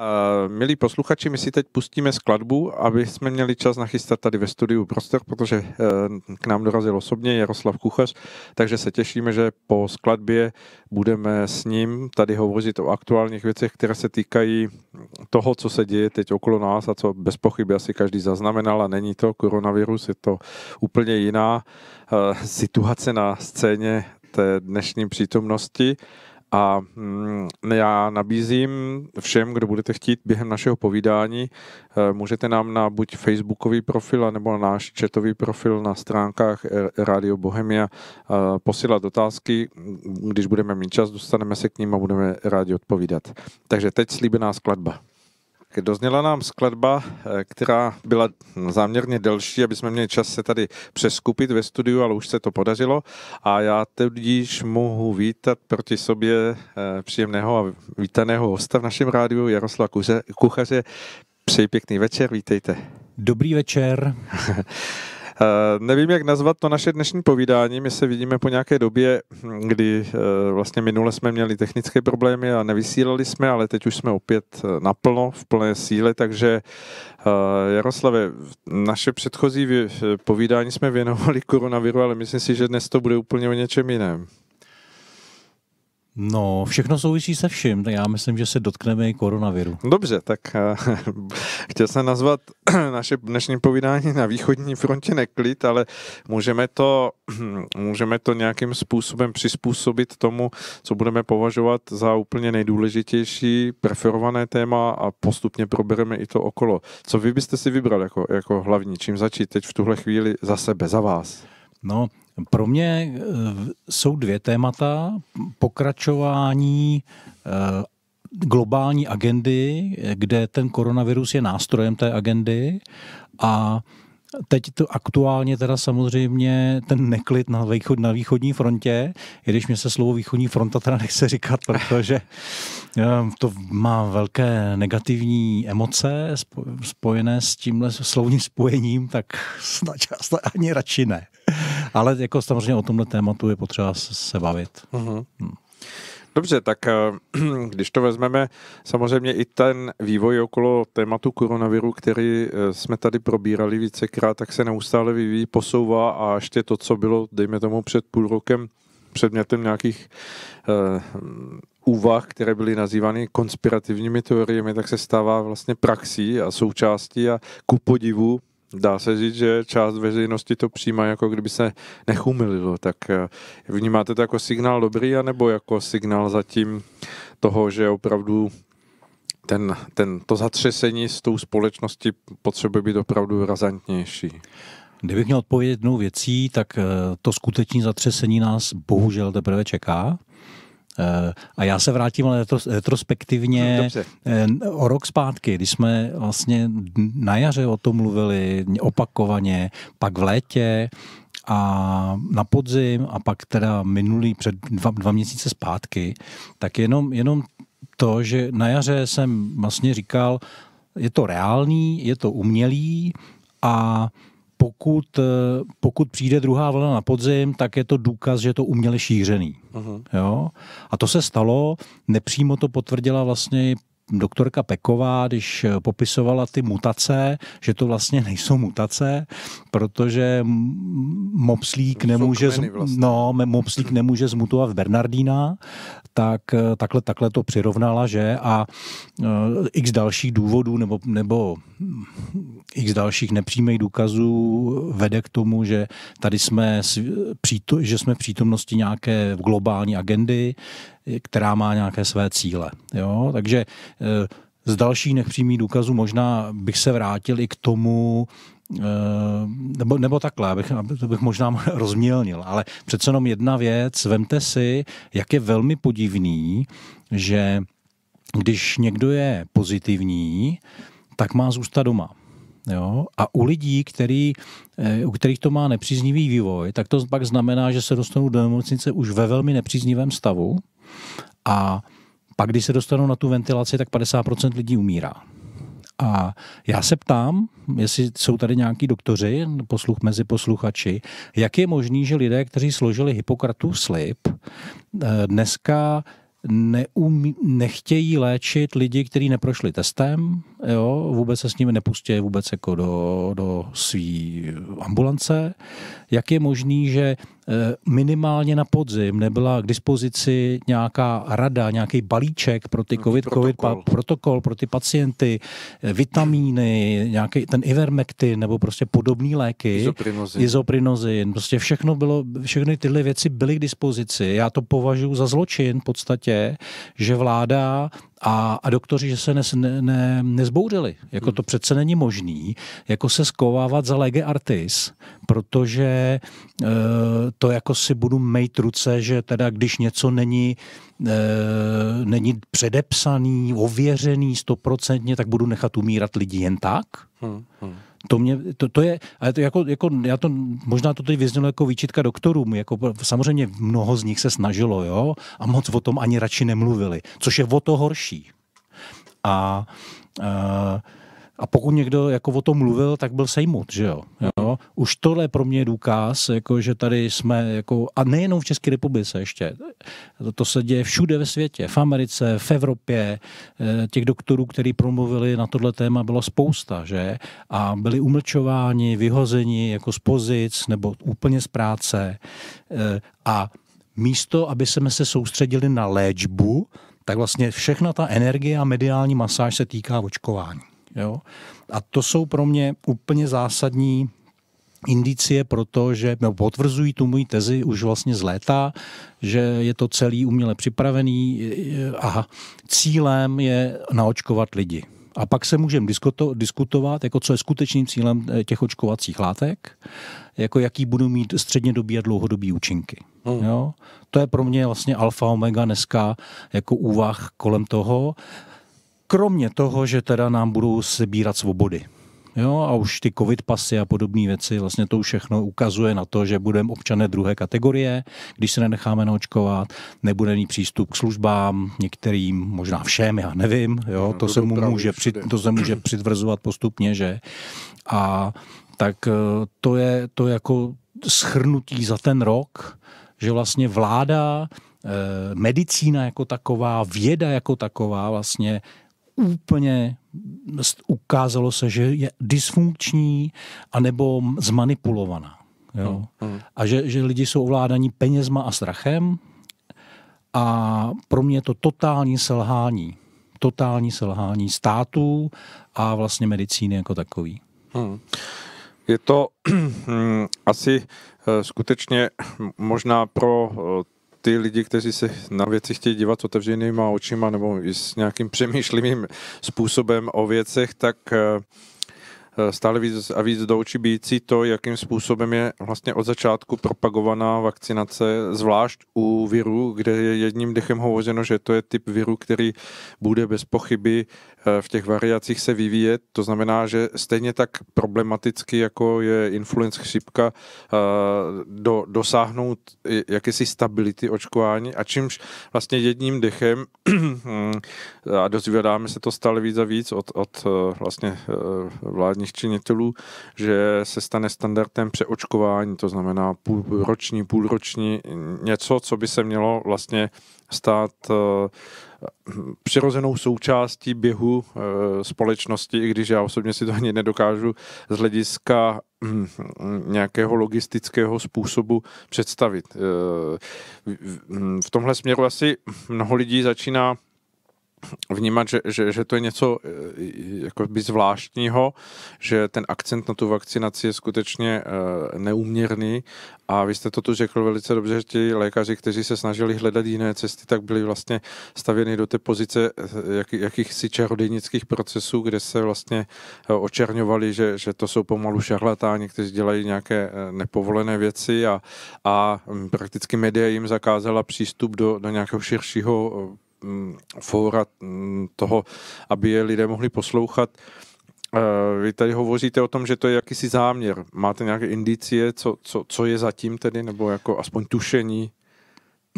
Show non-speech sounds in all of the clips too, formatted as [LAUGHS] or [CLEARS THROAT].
Uh, milí posluchači, my si teď pustíme skladbu, aby jsme měli čas nachystat tady ve studiu prostor, protože uh, k nám dorazil osobně Jaroslav Kuchař, takže se těšíme, že po skladbě budeme s ním tady hovořit o aktuálních věcech, které se týkají toho, co se děje teď okolo nás a co bez pochyby asi každý zaznamenal a není to koronavirus, je to úplně jiná uh, situace na scéně té dnešní přítomnosti a mm, já nabízím všem, kdo budete chtít během našeho povídání, eh, můžete nám na buď facebookový profil, nebo na náš chatový profil na stránkách Radio Bohemia eh, posílat otázky. Když budeme mít čas, dostaneme se k ním a budeme rádi odpovídat. Takže teď slíbená skladba dozněla nám skladba, eh, která byla záměrně delší, aby jsme měli čas se tady přeskupit ve studiu, ale už se to podařilo. A já tudíž mohu vítat proti sobě eh, příjemného a vítaného hosta v našem rádiu Jaroslava Kuchaře. Přeji pěkný večer, vítejte. Dobrý večer. [LAUGHS] Eh, nevím, jak nazvat to naše dnešní povídání. My se vidíme po nějaké době, hm, kdy eh, vlastně minule jsme měli technické problémy a nevysílali jsme, ale teď už jsme opět eh, naplno, v plné síle, takže Jaroslave, naše předchozí povídání jsme věnovali koronaviru, ale myslím si, že dnes to bude úplně o něčem jiném. No, všechno souvisí se vším. Já myslím, že se dotkneme i koronaviru. Dobře, tak eh, [LAUGHS] chtěl jsem nazvat [CLEARS THROAT] naše dnešní povídání na východní frontě neklid, ale můžeme to, [CLEARS THROAT] můžeme to nějakým způsobem přizpůsobit tomu, co budeme považovat za úplně nejdůležitější preferované téma a postupně probereme i to okolo. Co vy byste si vybral jako, jako hlavní? Čím začít teď v tuhle chvíli za sebe, za vás? No, pro mě eh, jsou dvě témata. Pokračování eh, globální agendy, kde ten koronavirus je nástrojem té agendy a Teď to aktuálně teda samozřejmě ten neklid na, východ, na východní frontě, i když mě se slovo východní fronta teda nechce říkat, protože eh, to má velké negativní emoce spojené s tímhle slovním spojením, tak snad ani radši ne. Ale jako samozřejmě o tomhle tématu je potřeba se bavit. Mm-hmm. Hmm. Dobře, tak eh, [CLEARS THROAT] když to vezmeme, samozřejmě i ten vývoj okolo tématu koronaviru, který eh, jsme tady probírali vícekrát, tak se neustále vyvíjí, posouvá a ještě to, co bylo, dejme tomu, před půl rokem předmětem nějakých eh, úvah, které byly nazývány konspirativními teoriemi, tak se stává vlastně praxí a součástí a ku podivu Dá se říct, že část veřejnosti to přijímá, jako kdyby se nechumililo. Tak eh, vnímáte to jako signál dobrý, anebo jako signál zatím toho, že opravdu ten, ten, to zatřesení s tou společností potřebuje být opravdu razantnější? Kdybych měl odpovědět jednou věcí, tak eh, to skutečné zatřesení nás bohužel teprve čeká. Eh, a já se vrátím ale retrospektivně no, Dobře. Eh, o rok zpátky, když jsme vlastně na jaře o tom mluvili opakovaně, pak v létě, a na podzim a pak teda minulý před dva, dva měsíce zpátky, tak jenom, jenom to, že na jaře jsem vlastně říkal, je to reálný, je to umělý a pokud, eh, pokud přijde druhá vlna na podzim, tak je to důkaz, že to uměle šířený. Uh-huh. Jo? A to se stalo, nepřímo to potvrdila vlastně doktorka Peková, když eh, popisovala ty mutace, že to vlastně nejsou mutace, protože mopslík nemůže, vlastně. no, mopslík nemůže zmutovat v Bernardína, tak eh, takhle, takhle to přirovnala, že a eh, x dalších důvodů nebo, nebo x dalších nepřímých důkazů vede k tomu, že tady jsme, že jsme přítomnosti nějaké globální agendy, která má nějaké své cíle. Jo? Takže eh, z dalších nepřímých důkazů možná bych se vrátil i k tomu, eh, nebo, nebo takhle, abych, bych možná [LAUGHS] rozmělnil, ale přece jenom jedna věc, vemte si, jak je velmi podivný, že když někdo je pozitivní, tak má zůstat doma. Jo? A u lidí, který, eh, u kterých to má nepříznivý vývoj, tak to pak znamená, že se dostanou do nemocnice už ve velmi nepříznivém stavu, a pak, když se dostanou na tu ventilaci, tak 50% lidí umírá. A já se ptám, jestli jsou tady nějaký doktoři, posluch mezi posluchači, jak je možný, že lidé, kteří složili Hippokratu slib, eh, dneska neumí, nechtějí léčit lidi, kteří neprošli testem, jo, vůbec se s nimi nepustí vůbec jako do, do svý ambulance. Jak je možný, že eh, minimálně na podzim nebyla k dispozici nějaká rada, nějaký balíček pro ty covid, protokol. COVID pa, protokol pro ty pacienty, eh, vitamíny, nějaký ten ivermektin nebo prostě podobné léky, izoprinozin. izoprinozin, prostě všechno bylo, všechny tyhle věci byly k dispozici. Já to považuji za zločin v podstatě, že vláda a, a doktoři, že se nes, ne, ne, nezbouřili. Jako to přece není možný, jako se skovávat za lege artis, protože e, to jako si budu mejt ruce, že teda když něco není, e, není předepsaný, ověřený stoprocentně, tak budu nechat umírat lidi jen tak. Hmm, hmm to, mě, to, to je, ale to jako, jako, já to, možná to teď vyznělo jako výčitka doktorům, jako samozřejmě mnoho z nich se snažilo, jo, a moc o tom ani radši nemluvili, což je o to horší. A a a pokud někdo jako o tom mluvil, tak byl sejmut, že jo. jo? Už tohle pro mě je důkaz, jako, že tady jsme, jako, a nejenom v České republice ještě, to, to se děje všude ve světě, v Americe, v Evropě, eh, těch doktorů, kteří promluvili na tohle téma, bylo spousta, že? A byli umlčováni, vyhozeni jako z pozic nebo úplně z práce. Eh, a místo, aby jsme se soustředili na léčbu, tak vlastně všechna ta energie a mediální masáž se týká očkování. Jo? A to jsou pro mě úplně zásadní indicie pro to, že potvrzují tu moji tezi už vlastně z léta, že je to celý uměle připravený a cílem je naočkovat lidi. A pak se můžeme diskutovat, jako co je skutečným cílem eh, těch očkovacích látek, jako jaký budou mít střednědobí a dlouhodobí účinky. Hmm. Jo? To je pro mě vlastně alfa omega dneska jako úvah kolem toho. Kromě toho, že teda nám budou sebírat svobody. Jo, a už ty covid pasy a podobné věci, vlastně to všechno ukazuje na to, že budeme občané druhé kategorie, když se nenecháme naočkovat, nebude mít přístup k službám, některým, možná všem, já nevím, jo, to, se mu může, přid, to se může přitvrzovat postupně, že? A tak eh, to je to jako schrnutí za ten rok, že vlastně vláda, eh, medicína jako taková, věda jako taková vlastně úplně ukázalo se, že je dysfunkční anebo zmanipulovaná. Jo? Hmm, hmm. A že, že lidi jsou ovládaní penězma a strachem a pro mě je to totální selhání. Totální selhání států a vlastně medicíny jako takový. Hmm. Je to [CLEARS THROAT] hmm, asi eh, skutečně možná pro eh, ty lidi, kteří se na věci chtějí dívat s otevřenýma očima nebo i s nějakým přemýšlivým způsobem o věcech, tak eh, Eh, stále víc a víc do očí bíjící to, jakým způsobem je vlastně od začátku propagovaná vakcinace, zvlášť u virů, kde je jedním dechem hovořeno, že to je typ viru, který bude bez pochyby eh, v těch variacích se vyvíjet. To znamená, že stejně tak problematicky, jako je influenza chřipka, eh, do, dosáhnout jakési stability očkování a čímž vlastně jedním dechem [CLEARS THROAT] a dozvědáme se to stále víc a víc od, od vlastně vládní vládních činitelů, že se stane standardem přeočkování, to znamená půlroční, půlroční, něco, co by se mělo vlastně stát eh, přirozenou součástí běhu eh, společnosti, i když já osobně si to ani nedokážu z hlediska hm, nějakého logistického způsobu představit. Eh, hm, v tomhle směru asi mnoho lidí začíná vnímat, že, že, že to je něco e, jako by zvláštního, že ten akcent na tu vakcinaci je skutečně e, neuměrný a vy jste to tu řekl velice dobře, že ti lékaři, kteří se snažili hledat jiné cesty, tak byli vlastně stavěni do té pozice e, jak, jakýchsi čarodějnických procesů, kde se vlastně očerňovali, že, že to jsou pomalu šarlatáni, kteří dělají nějaké nepovolené věci a, a prakticky média jim zakázala přístup do, do nějakého širšího Mm, fóra mm, toho, aby je lidé mohli poslouchat. Eh, vy tady hovoříte o tom, že to je jakýsi záměr. Máte nějaké indicie, co, co, co je zatím tedy, nebo jako aspoň tušení?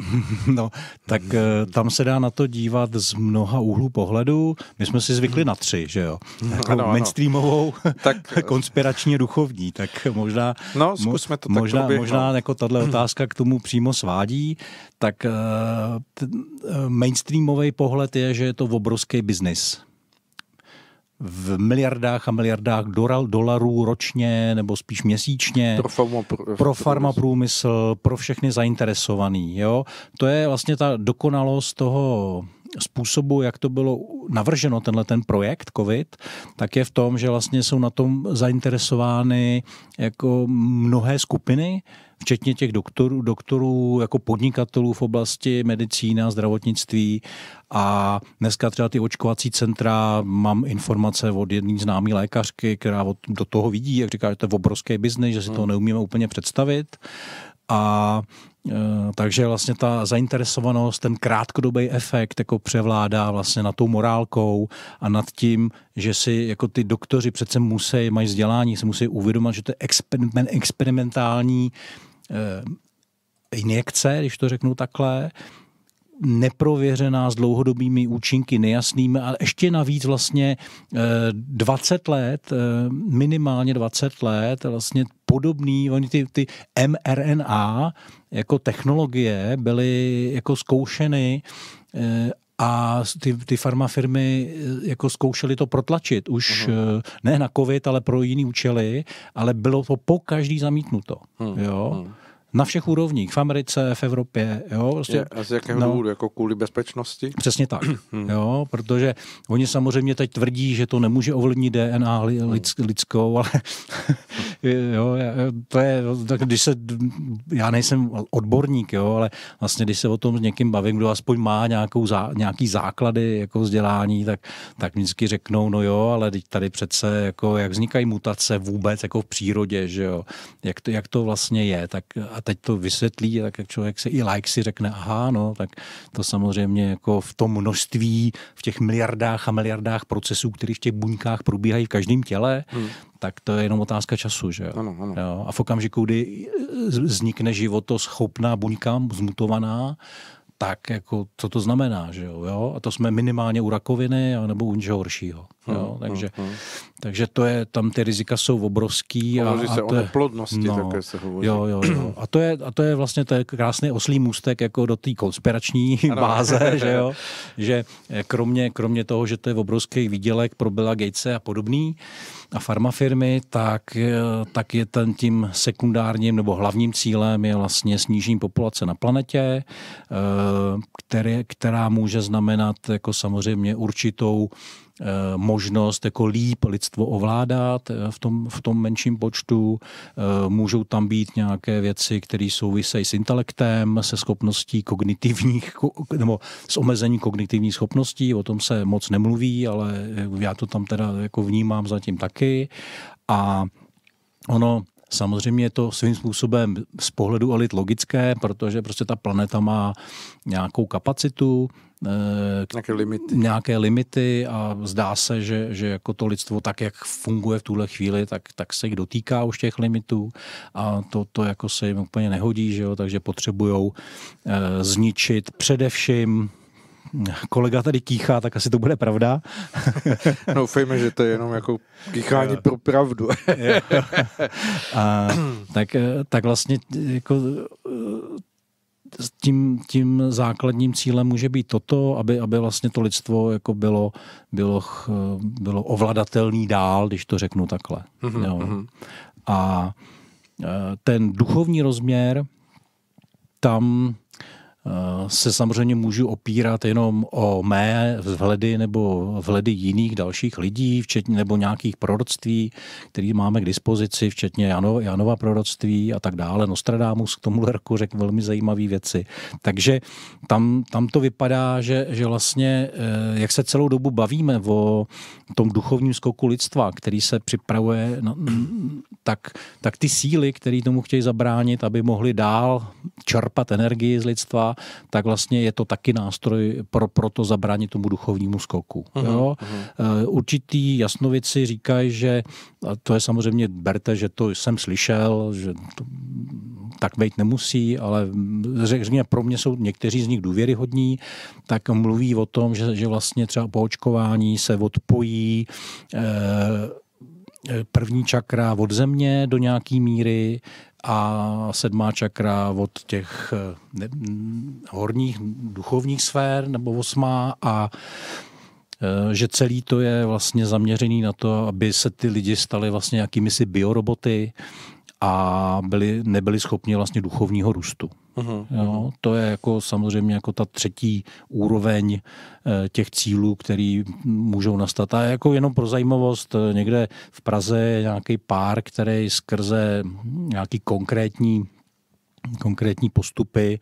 [LAUGHS] No, tak eh, tam se dá na to dívat z mnoha úhlů pohledu. My jsme si zvykli na tři, že jo? Jako [LAUGHS] ano, mainstreamovou, [LAUGHS] tak konspiračně duchovní, tak možná... No, zkusme to možná, tak proběhnout. Možná jako tato [CLEARS THROAT] otázka k tomu přímo svádí, tak eh, eh, mainstreamový pohled je, že je to obrovský biznis v miliardách a miliardách dolarů ročně nebo spíš měsíčně pro, farma, pro, pro farma průmysl, pro všechny zainteresovaný. Jo? To je vlastně ta dokonalost toho způsobu, jak to bylo navrženo, tenhle ten projekt COVID, tak je v tom, že vlastně jsou na tom zainteresovány jako mnohé skupiny, včetně těch doktorů, doktorů jako podnikatelů v oblasti medicína, zdravotnictví a dneska třeba ty očkovací centra, mám informace od jedné známé lékařky, která od, do toho vidí, jak říká, že to je obrovský biznis, že si hmm. to neumíme úplně představit. A Eh, takže vlastně ta zainteresovanost, ten krátkodobý efekt jako převládá vlastně nad tou morálkou a nad tím, že si jako ty doktoři přece musí, mají vzdělání, se musí uvědomit, že to je experiment, experimentální eh, injekce, když to řeknu takhle, neprověřená s dlouhodobými účinky nejasnými ale ještě navíc vlastně 20 eh, let, eh, minimálně 20 let, vlastně podobný, oni ty, ty mRNA jako technologie byly jako zkoušeny eh, a ty, ty farmafirmy eh, jako zkoušely to protlačit už uh-huh. ne na covid, ale pro jiný účely, ale bylo to po každý zamítnuto. Uh-huh. Jo? Uh-huh na všech úrovních, v Americe, v Evropě. Jo, prostě, a z jakého no, důvodu? Jako kvůli bezpečnosti? Přesně tak. Hmm. jo, protože oni samozřejmě teď tvrdí, že to nemůže ovlivnit DNA hmm. lidsk, lidskou, ale [LAUGHS] jo, to je, tak když se, já nejsem odborník, jo, ale vlastně když se o tom s někým bavím, kdo aspoň má nějakou zá, nějaký základy jako vzdělání, tak, tak vždycky řeknou, no jo, ale teď tady přece, jako, jak vznikají mutace vůbec jako v přírodě, že jo, jak to, jak to vlastně je, tak a teď to vysvětlí, tak jak člověk se i like si řekne, aha, no, tak to samozřejmě jako v tom množství, v těch miliardách a miliardách procesů, které v těch buňkách probíhají v každém těle, hmm tak to je jenom otázka času, že jo? Ano, ano. jo? A v okamžiku, kdy vznikne životoschopná buňka, zmutovaná, tak, jako, co to znamená, že jo, jo? A to jsme minimálně u rakoviny a nebo u něčeho horšího. Jo? Hmm, hmm takže, hmm, takže to je, tam ty rizika jsou obrovský. Hovoří a, a se to je, o neplodnosti, no, také se hovoří. Jo, jo, jo. A, to je, a to je vlastně to je krásný oslý můstek jako do té konspirační ano. [LAUGHS] báze, že jo, [LAUGHS] že eh, kromě, kromě toho, že to je obrovský výdělek pro Billa Gatese a podobný, a farmafirmy, tak, eh, tak je ten tím sekundárním nebo hlavním cílem je vlastně snížení populace na planetě, eh, které, která může znamenat jako samozřejmě určitou Eh, možnost jako líp lidstvo ovládat eh, v tom, v tom menším počtu. Eh, můžou tam být nějaké věci, které souvisejí s intelektem, se schopností kognitivních, nebo s omezení kognitivních schopností, o tom se moc nemluví, ale já to tam teda jako vnímám zatím taky. A ono, Samozřejmě je to svým způsobem z pohledu elit logické, protože prostě ta planeta má nějakou kapacitu, Eh, nějaké limity. nějaké limity a zdá se, že, že jako to lidstvo tak, jak funguje v tuhle chvíli, tak, tak se jich dotýká už těch limitů a to, to jako se jim úplně nehodí, že jo? takže potřebují eh, zničit především kolega tady kýchá, tak asi to bude pravda. Doufejme, [LAUGHS] no, že to je jenom jako kýchání eh. pro pravdu. [LAUGHS] a, tak, tak vlastně jako tím, tím základním cílem může být toto, aby, aby vlastně to lidstvo jako bylo, bylo, bylo ovladatelný dál, když to řeknu takhle. Mm-hmm. Jo. Mhm. A e, ten duchovní rozměr, tam se samozřejmě můžu opírat jenom o mé vzhledy nebo vhledy jiných dalších lidí, včetně nebo nějakých proroctví, které máme k dispozici, včetně Jano, Janova proroctví a tak dále. Nostradamus k tomu roku řekl velmi zajímavé věci. Takže tam, tam to vypadá, že, že vlastně, eh, jak se celou dobu bavíme o tom duchovním skoku lidstva, který se připravuje, na, tak, tak ty síly, které tomu chtějí zabránit, aby mohli dál čerpat energii z lidstva, tak vlastně je to taky nástroj pro, pro to zabránit tomu duchovnímu skoku. Uh-huh, jo? Uh-huh. Určitý jasnovici říkají, že to je samozřejmě, berte, že to jsem slyšel, že to, tak být nemusí, ale řekněme, pro mě jsou někteří z nich důvěryhodní, tak mluví o tom, že, že vlastně třeba po očkování se odpojí eh, eh první čakra od země do nějaké míry, a sedmá čakra od těch eh, ne, horních duchovních sfér, nebo osmá a eh, že celý to je vlastně zaměřený na to, aby se ty lidi stali vlastně jakými si bioroboty, a byli, nebyli schopni vlastně duchovního růstu. Uh-huh. Jo, to je jako samozřejmě jako ta třetí úroveň eh, těch cílů, který můžou nastat. A jako jenom pro zajímavost, eh, někde v Praze je nějaký pár, který skrze nějaký konkrétní konkrétní postupy,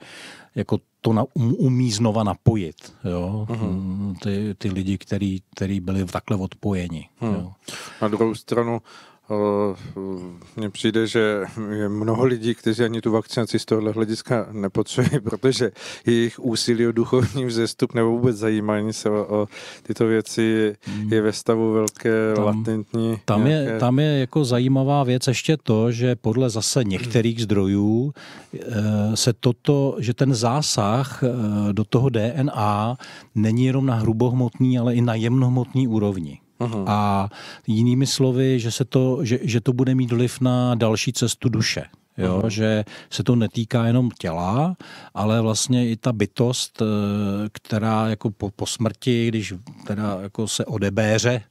jako to na, um, umí znova napojit, jo? Uh-huh. Ty, ty lidi, který, který byli takhle odpojeni. Uh-huh. Jo? Na druhou stranu Mm, mně přijde, že je mnoho lidí, kteří ani tu vakcinaci z tohohle hlediska nepotřebují, [LAUGHS] protože jejich úsilí o duchovní vzestup nebo vůbec zajímání se o, o tyto věci mm. je ve stavu velké tam, latentní. Tam nějaké... je, tam je jako zajímavá věc ještě to, že podle zase některých zdrojů eh, se toto, že ten zásah eh, do toho DNA není jenom na hrubohmotný, ale i na jemnohmotný úrovni. Uhum. A jinými slovy, že, se to, že, že to bude mít vliv na další cestu duše. Jo, mhm. že se to netýká jenom těla, ale vlastně i ta bytost, eh, která jako po, po smrti, když teda jako se odebéře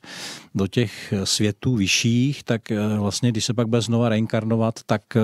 do těch světů vyšších, tak eh, vlastně, když se pak bude znova reinkarnovat, tak eh,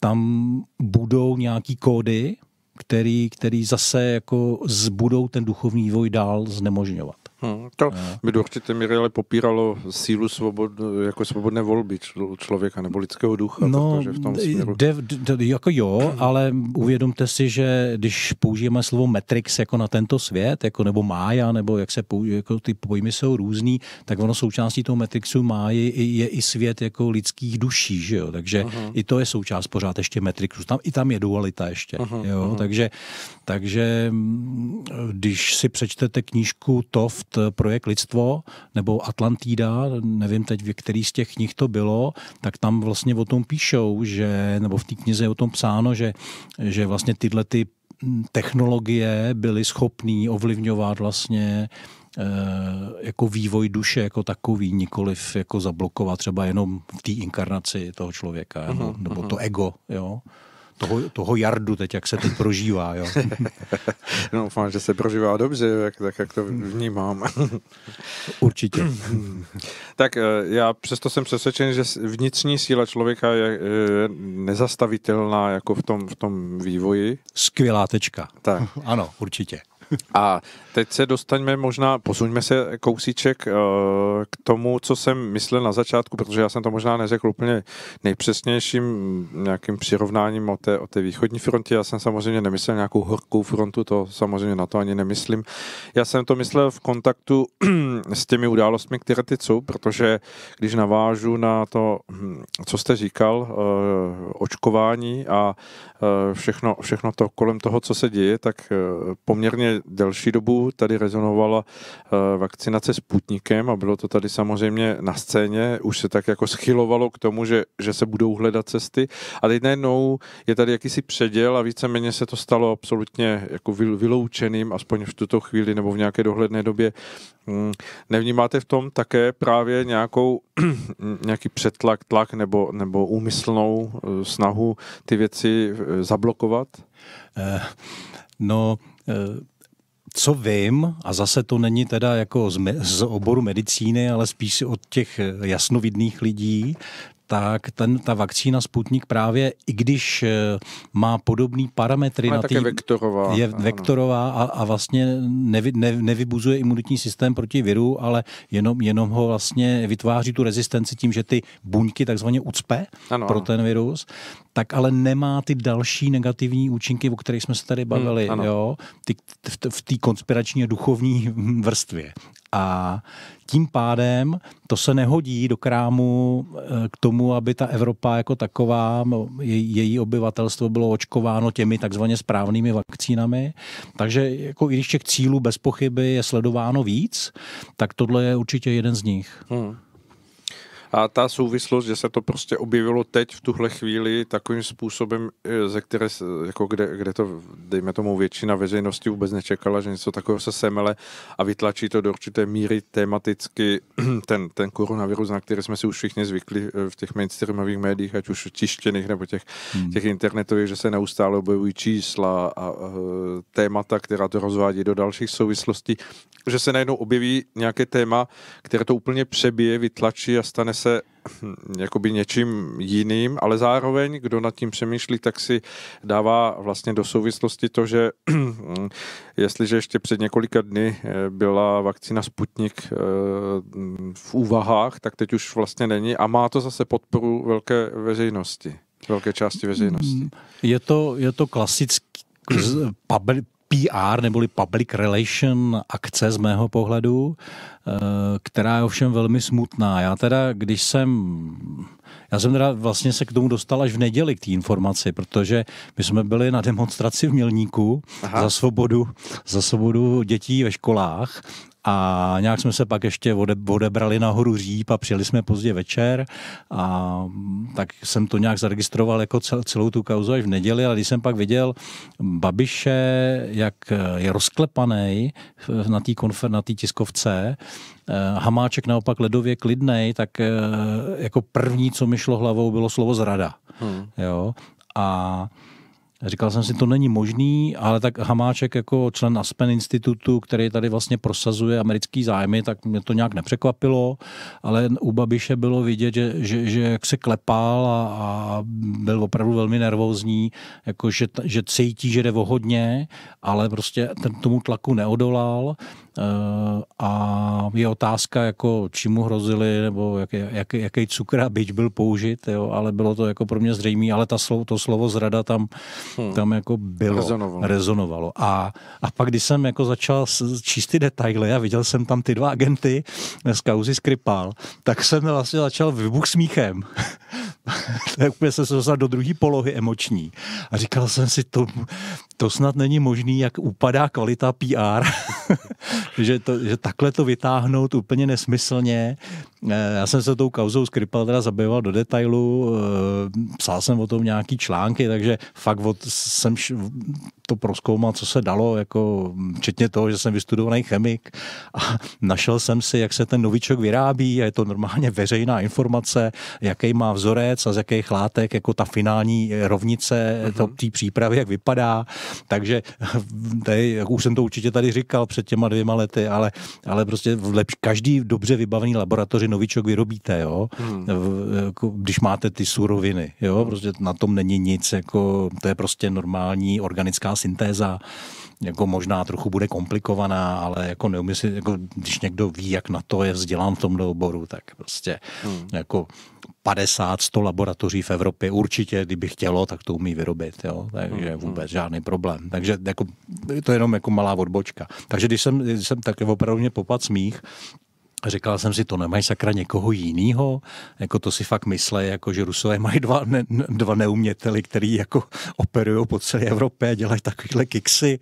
tam budou nějaký kódy, který, který zase jako zbudou ten duchovní vývoj dál znemožňovat. Hmm, to no. by do určité míry ale popíralo sílu svobod, jako svobodné volby člověka nebo lidského ducha. No, v tom směru... de, de, de, jako jo, hm. ale uvědomte si, že když použijeme slovo Matrix jako na tento svět, jako nebo Mája, nebo jak se použije, jako ty pojmy jsou různý, tak ono součástí toho Matrixu má je, je i svět jako lidských duší, že jo? takže uh-huh. i to je součást pořád ještě Matrixu. Tam, I tam je dualita ještě. Uh-huh, jo? Uh-huh. Takže, takže mm, když si přečtete knížku Tov, Lovecraft eh, projekt Lidstvo nebo Atlantida, nevím teď, v který z těch knih to bylo, tak tam vlastně o tom píšou, že, nebo v té knize je o tom psáno, že, že vlastně tyhle ty hm, technologie byly schopné ovlivňovat vlastně eh, jako vývoj duše jako takový, nikoliv jako zablokovat třeba jenom v té inkarnaci toho člověka, uh-huh, nebo, nebo uh-huh. to ego. Jo? toho, toho jardu teď, jak se teď prožívá. Jo? [LAUGHS] no, doufám, že se prožívá dobře, jak, tak jak to vnímám. [LAUGHS] Určitě. [CLEARS THROAT] tak eh, já přesto jsem přesvědčen, že vnitřní síla člověka je eh, nezastavitelná jako v tom, v tom vývoji. Skvělá tečka. Tak. Ano, určitě. A teď se dostaňme možná, posuňme se kousíček eh, k tomu, co jsem myslel na začátku, protože já jsem to možná neřekl úplně nejpřesnějším nějakým přirovnáním o té, o té východní frontě. Já jsem samozřejmě nemyslel nějakou horkou frontu, to samozřejmě na to ani nemyslím. Já jsem to myslel v kontaktu [CLEARS THROAT] s těmi událostmi, které ty jsou, protože když navážu na to, hm, co jste říkal, eh, očkování a eh, všechno, všechno to kolem toho, co se děje, tak poměrně delší dobu tady rezonovala eh, vakcinace s Putnikem a bylo to tady samozřejmě na scéně, už se tak jako schylovalo k tomu, že, že se budou hledat cesty a teď najednou je tady jakýsi předěl a víceméně se to stalo absolutně jako vyloučeným, aspoň v tuto chvíli nebo v nějaké dohledné době. Mm, nevnímáte v tom také právě nějakou, [CLEARS THROAT] nějaký přetlak, tlak nebo, nebo úmyslnou eh, snahu ty věci eh, zablokovat? No, co vím, a zase to není teda jako z, me, z oboru medicíny, ale spíš od těch jasnovidných lidí, tak ten, ta vakcína Sputnik právě, i když eh, má podobný parametry, na tý, je vektorová, je ano. vektorová a, a vlastně nevy, ne, nevybuzuje imunitní systém proti viru, ale jenom, jenom ho vlastně vytváří tu rezistenci tím, že ty buňky takzvaně ucpe ano, pro ten virus, tak ale nemá ty další negativní účinky, o kterých jsme se tady hmm, bavili, hmm, jo, ty, v, v té konspirační a duchovní [LAUGHS] vrstvě a tím pádem to se nehodí do krámu eh, k tomu, aby ta Evropa jako taková, její obyvatelstvo bylo očkováno těmi takzvaně správnými vakcínami. Takže jako i když těch cílů bez pochyby je sledováno víc, tak tohle je určitě jeden z nich. Hmm. A ta souvislost, že se to prostě objevilo teď v tuhle chvíli takovým způsobem, eh, ze které, jako kde, kde to, dejme tomu, většina veřejnosti vůbec nečekala, že něco takového se semele a vytlačí to do určité míry tematicky [CLEARS THROAT] ten, ten koronavirus, na který jsme si už všichni zvykli eh, v těch mainstreamových médiích, ať už tištěných nebo těch, hmm. těch internetových, že se neustále objevují čísla a, a eh, témata, která to rozvádí do dalších souvislostí že se najednou objeví nějaké téma, které to úplně přebije, vytlačí a stane se hm, jakoby něčím jiným, ale zároveň, kdo nad tím přemýšlí, tak si dává vlastně do souvislosti to, že hm, jestliže ještě před několika dny eh, byla vakcína Sputnik eh, v úvahách, tak teď už vlastně není a má to zase podporu velké veřejnosti, velké části veřejnosti. Mm, je to, je to klasický, PR neboli public relation akce z mého pohledu. Eh, která je ovšem velmi smutná. Já teda, když jsem, já jsem teda vlastně se k tomu dostal až v neděli k té informaci, protože my jsme byli na demonstraci v Milníku Aha. za svobodu, za svobodu dětí ve školách a nějak jsme se pak ještě ode, odebrali nahoru říp a přijeli jsme pozdě večer a tak jsem to nějak zaregistroval jako cel, celou tu kauzu až v neděli, ale když jsem pak viděl Babiše, jak je rozklepaný na té konfer, na tiskovce, Eh, Hamáček naopak ledově klidnej, tak eh, jako první, co mi šlo hlavou, bylo slovo zrada. Hmm. Jo? A Říkal jsem si, to není možný, ale tak Hamáček jako člen Aspen institutu, který tady vlastně prosazuje americký zájmy, tak mě to nějak nepřekvapilo, ale u Babiše bylo vidět, že, že, že jak se klepal a, a byl opravdu velmi nervózní, jako že, že cítí, že jde o hodně, ale prostě ten tomu tlaku neodolal Eh, a je otázka, jako mu hrozili, nebo jaký, jaký, jaký cukr a byť byl použit, jo, ale bylo to jako pro mě zřejmé, ale ta slovo, to slovo zrada tam, hmm. tam jako bylo, rezonovalo. rezonovalo. A, a pak, když jsem jako začal číst ty detaily a viděl jsem tam ty dva agenty z kauzy Skripal, tak jsem vlastně začal vybuch smíchem. [LAUGHS] tak úplně jsem se dostal do druhé polohy emoční. A říkal jsem si, to, to snad není možný, jak upadá kvalita PR [LAUGHS] že, to, že takhle to vytáhnout úplně nesmyslně, Eh, já jsem se tou kauzou Skripal teda zabýval do detailu, eh, psal jsem o tom nějaký články, takže fakt od, jsem to proskoumal, co se dalo, jako včetně toho, že jsem vystudovaný chemik a [LAUGHS] našel jsem si, jak se ten novičok vyrábí a je to normálně veřejná informace, jaký má vzorec a z jakých látek, jako ta finální rovnice mm-hmm. té přípravy, jak vypadá. Takže [LAUGHS] tady, už jsem to určitě tady říkal před těma dvěma lety, ale, ale prostě v lepš- každý dobře vybavený laboratoři novičok vyrobíte, jo? Hmm. Jako, když máte ty suroviny. Jo? Hmm. Prostě na tom není nic, jako, to je prostě normální organická syntéza jako možná trochu bude komplikovaná, ale jako neumysl, jako když někdo ví, jak na to je vzdělán v tomto oboru, tak prostě hmm. jako 50, 100 laboratoří v Evropě určitě, kdyby chtělo, tak to umí vyrobit, jo? takže hmm, hmm. vůbec žádný problém. Takže jako, to je jenom jako malá odbočka. Takže když jsem, když jsem tak opravdu mě popad smích, Říkal jsem si, to nemají sakra někoho jiného, jako to si fakt myslí, jako že Rusové mají dva, ne, dva neuměteli, který jako operují po celé Evropě a dělají takovýhle kiksy.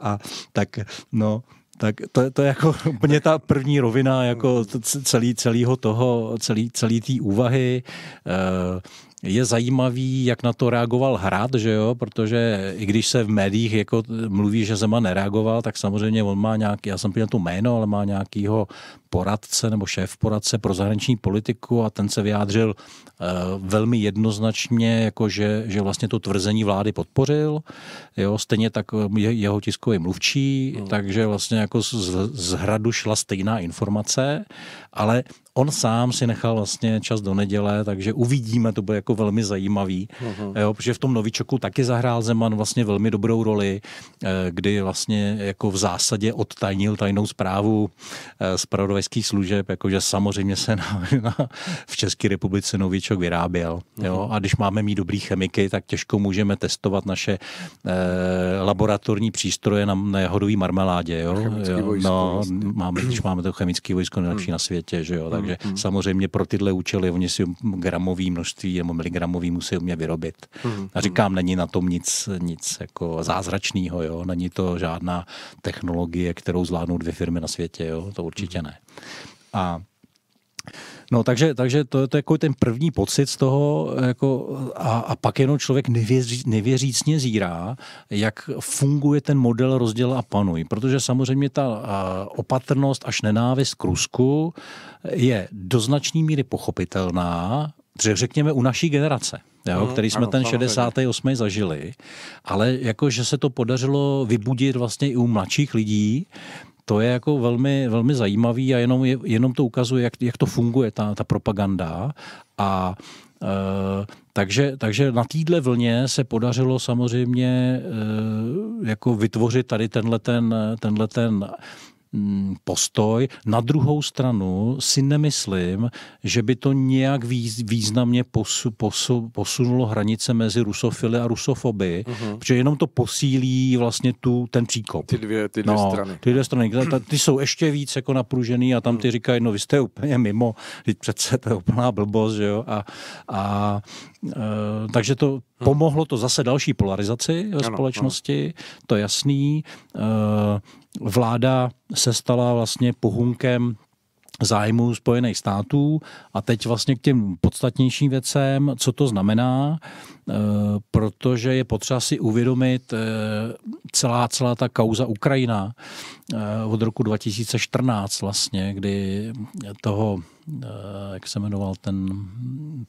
A tak, no, tak to, je, to je jako [LAUGHS] úplně ta první rovina jako celý, celého toho, celý, celý té úvahy. Uh, je zajímavý, jak na to reagoval Hrad, že jo, protože i když se v médiích jako mluví, že Zeman nereagoval, tak samozřejmě on má nějaký, já jsem pěl tu jméno, ale má nějakýho poradce nebo šéf poradce pro zahraniční politiku a ten se vyjádřil eh, velmi jednoznačně, jako že, že vlastně to tvrzení vlády podpořil, jo, stejně tak eh, jeho tiskový mluvčí, hmm. takže vlastně jako z, z Hradu šla stejná informace ale on sám si nechal vlastně čas do neděle, takže uvidíme, to bude jako velmi zajímavý, uh-huh. jo, protože v tom Novičoku taky zahrál Zeman vlastně velmi dobrou roli, eh, kdy vlastně jako v zásadě odtajnil tajnou zprávu eh, z pravodajských služeb, jakože samozřejmě se na, na, v České republice Novičok vyráběl. Uh-huh. Jo, mhm. a když máme mít dobrý chemiky, tak těžko můžeme testovat naše eh, laboratorní přístroje na, na jahodový marmeládě. Jo? Jo, vojsko, no, vlastně. máme, když máme to chemické vojsko nejlepší uh-huh. na světě světě, že jo? Mm, takže mm-hmm. samozřejmě pro tyhle účely oni si gramový množství nebo miligramový musí umět vyrobit. Mm-hmm. A mm. říkám, není na tom nic, nic jako zázračného, jo? není to žádná technologie, kterou zvládnou dvě firmy na světě, jo? to určitě mm. ne. A No, takže, takže to, to je jako ten první pocit z toho, jako, a, a pak jenom člověk nevěří, nevěřícně zírá, jak funguje ten model rozděl a panuj. Protože samozřejmě ta a, opatrnost až nenávist k Rusku je do značné míry pochopitelná, řekněme u naší generace jo, mm, který jsme ano, ten 68. zažili, ale jako, že se to podařilo vybudit vlastně i u mladších lidí, to je jako velmi, velmi zajímavý a jenom, jenom to ukazuje, jak, jak to funguje, ta, ta propaganda. A e, takže, takže na týdle vlně se podařilo samozřejmě e, jako vytvořit tady tenhle ten, tenhle ten Mm, postoj. Na druhou stranu si nemyslím, že by to nějak významně posu, posu, posunulo hranice mezi rusofily a rusofoby, uh-huh. protože jenom to posílí vlastně tu, ten příkop. Ty dvě, ty dvě no, strany. Ty dvě strany. Ty jsou ještě víc jako napružený a tam mhm. ty říkají, no vy jste úplně mimo, teď přece to je úplná blbost, že jo, a, a Eh, takže to hm. pomohlo to zase další polarizaci ve ano, společnosti, ano. to je jasný. Eh, vláda se stala vlastně pohunkem zájmu Spojených států. A teď vlastně k těm podstatnějším věcem, co to znamená, eh, protože je potřeba si uvědomit eh, celá, celá ta kauza Ukrajina eh, od roku 2014 vlastně, kdy toho, jak se jmenoval ten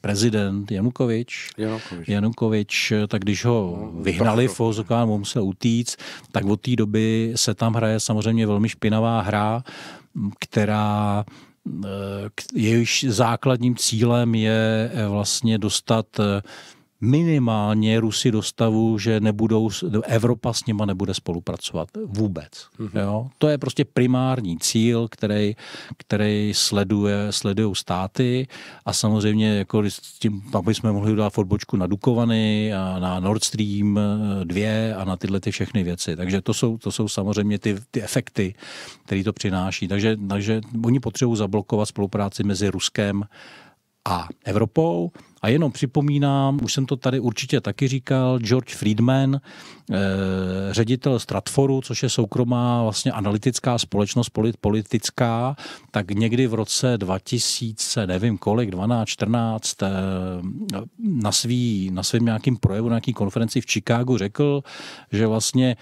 prezident Janukovič, Janukovič, Janukovič tak když ho no, no, vyhnali, Fozokán musel utíct, tak od té doby se tam hraje samozřejmě velmi špinavá hra, která eh, jejíž základním cílem je eh, vlastně dostat eh, minimálně Rusy do stavu, že nebudou, Evropa s nima nebude spolupracovat vůbec. Mm-hmm. Jo? To je prostě primární cíl, který, který sleduje, sledují státy a samozřejmě jako s tím, pak bychom mohli udělat fotbočku na Dukovany a na Nord Stream 2 eh, a na tyhle ty všechny věci. Takže to jsou, to jsou samozřejmě ty, ty efekty, které to přináší. Takže, takže oni potřebují zablokovat spolupráci mezi Ruskem a Evropou a jenom připomínám, už jsem to tady určitě taky říkal, George Friedman, eh, ředitel Stratforu, což je soukromá vlastně analytická společnost politická, tak někdy v roce 2000, nevím kolik, 12, 14, eh, na, svý, na svém nějakým projevu, na nějaký konferenci v Chicagu řekl, že vlastně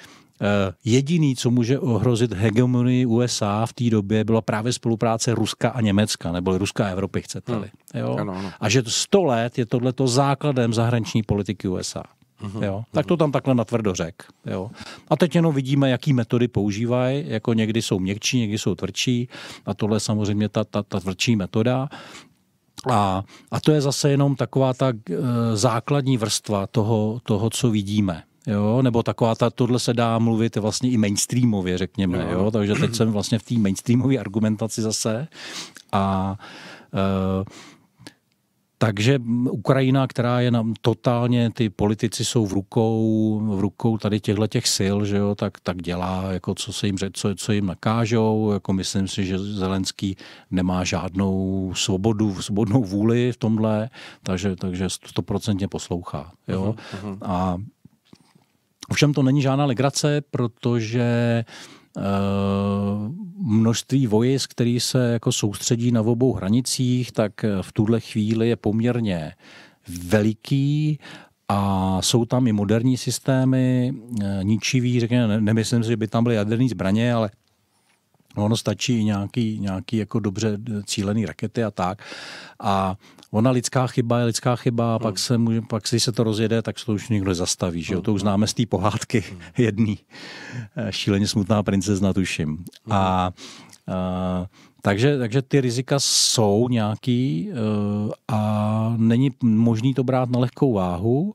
Eh, jediný, co může ohrozit hegemonii USA v té době, byla právě spolupráce Ruska a Německa, nebo Ruska a Evropy, chcete-li. Hmm. Jo? Ano, ano. A že 100 let je tohleto základem zahraniční politiky USA. Uhum. Jo? Mhm. Tak to tam takhle natvrdo řek. Jo? A teď jenom vidíme, jaký metody používají, jako někdy jsou měkčí, někdy jsou tvrdší a tohle je samozřejmě ta, ta, ta tvrdší metoda. A, a to je zase jenom taková ta e, základní vrstva toho, toho, co vidíme jo, nebo taková ta, tohle se dá mluvit vlastně i mainstreamově, řekněme, jo, takže teď jsem vlastně v té mainstreamové argumentaci zase a uh, takže Ukrajina, která je nám totálně, ty politici jsou v rukou, v rukou tady těchto těch sil, že jo, tak, tak dělá, jako co, se jim, co, co jim nakážou. Jako myslím si, že Zelenský nemá žádnou svobodu, svobodnou vůli v tomhle, takže, takže stoprocentně poslouchá. Jo? Uh-huh, uh-huh. A Ovšem to není žádná legrace, protože eh, množství vojsk, který se jako soustředí na obou hranicích, tak eh, v tuhle chvíli je poměrně veliký a jsou tam i moderní systémy, eh, ničivý, řekněme, nemyslím si, že by tam byly jaderné zbraně, ale No, ono stačí i nějaký, nějaký jako dobře cílený rakety a tak. A ona lidská chyba je lidská chyba a pak, hmm. se pak když se to rozjede, tak se to už někdo zastaví. Že To už hmm. známe z té pohádky hmm. [LAUGHS] jedný. Eh, šíleně smutná princezna, tuším. A, a eh, takže, takže ty rizika jsou nějaký eh, a není možný to brát na lehkou váhu.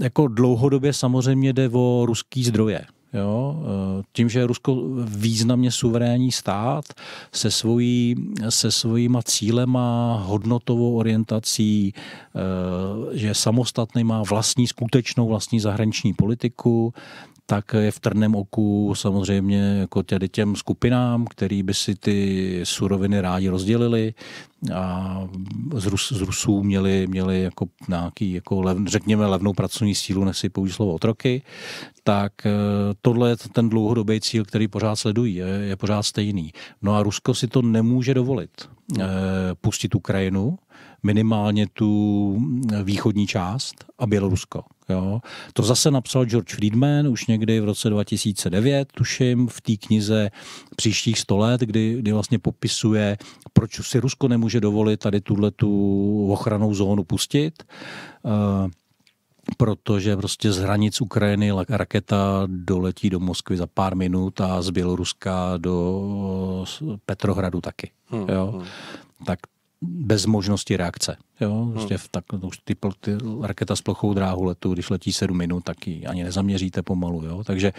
jako dlouhodobě samozřejmě jde o ruský zdroje. Jo? Eh, tím, že je Rusko významně suverénní stát se, svojí, se svojíma cílema, hodnotovou orientací, eh, že je samostatný, má vlastní skutečnou vlastní zahraniční politiku, tak je v trném oku samozřejmě jako tady těm skupinám, který by si ty suroviny rádi rozdělili a z, Rus, z Rusů měli, měli jako nějaký, jako lev, řekněme, levnou pracovní sílu, nechci použít slovo otroky, tak eh, tohle je ten dlouhodobý cíl, který pořád sledují, je, je pořád stejný. No a Rusko si to nemůže dovolit. Eh, pustit Ukrajinu, minimálně tu východní část a Bělorusko. Jo. To zase napsal George Friedman už někdy v roce 2009, tuším, v té knize Příštích 100 let, kdy, kdy vlastně popisuje, proč si Rusko nemůže dovolit tady tuhle tu ochranou zónu pustit. Uh, protože prostě z hranic Ukrajiny raketa doletí do Moskvy za pár minut a z Běloruska do eh, Petrohradu taky. Hmm, jo? Hmm. Tak bez možnosti reakce. Jo, Vlastně hmm. tak, už ty, ty, raketa s plochou dráhu letu, když letí 7 minut, tak ji ani nezaměříte pomalu. Jo? Takže,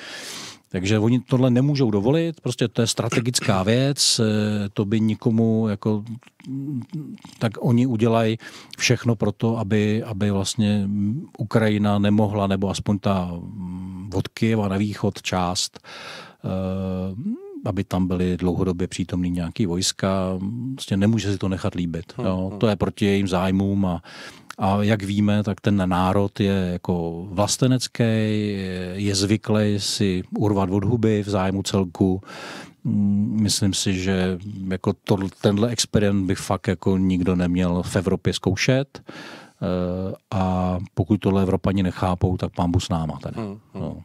takže oni tohle nemůžou dovolit, prostě to je strategická věc, eh, to by nikomu, jako, tak oni udělají všechno pro to, aby, aby vlastně Ukrajina nemohla, nebo aspoň ta mm, od Kyjeva na východ část, eh, aby tam byly dlouhodobě přítomný nějaký vojska. Vlastně nemůže si to nechat líbit. Hmm, jo. Hmm. To je proti jejím zájmům a a jak víme, tak ten národ je jako vlastenecký, je zvyklý si urvat od huby v zájmu celku. Mm, myslím si, že jako to, tenhle experiment by fakt jako nikdo neměl v Evropě zkoušet. Eh, a pokud tohle Evropani nechápou, tak pán s náma tady. Hmm, hmm. No.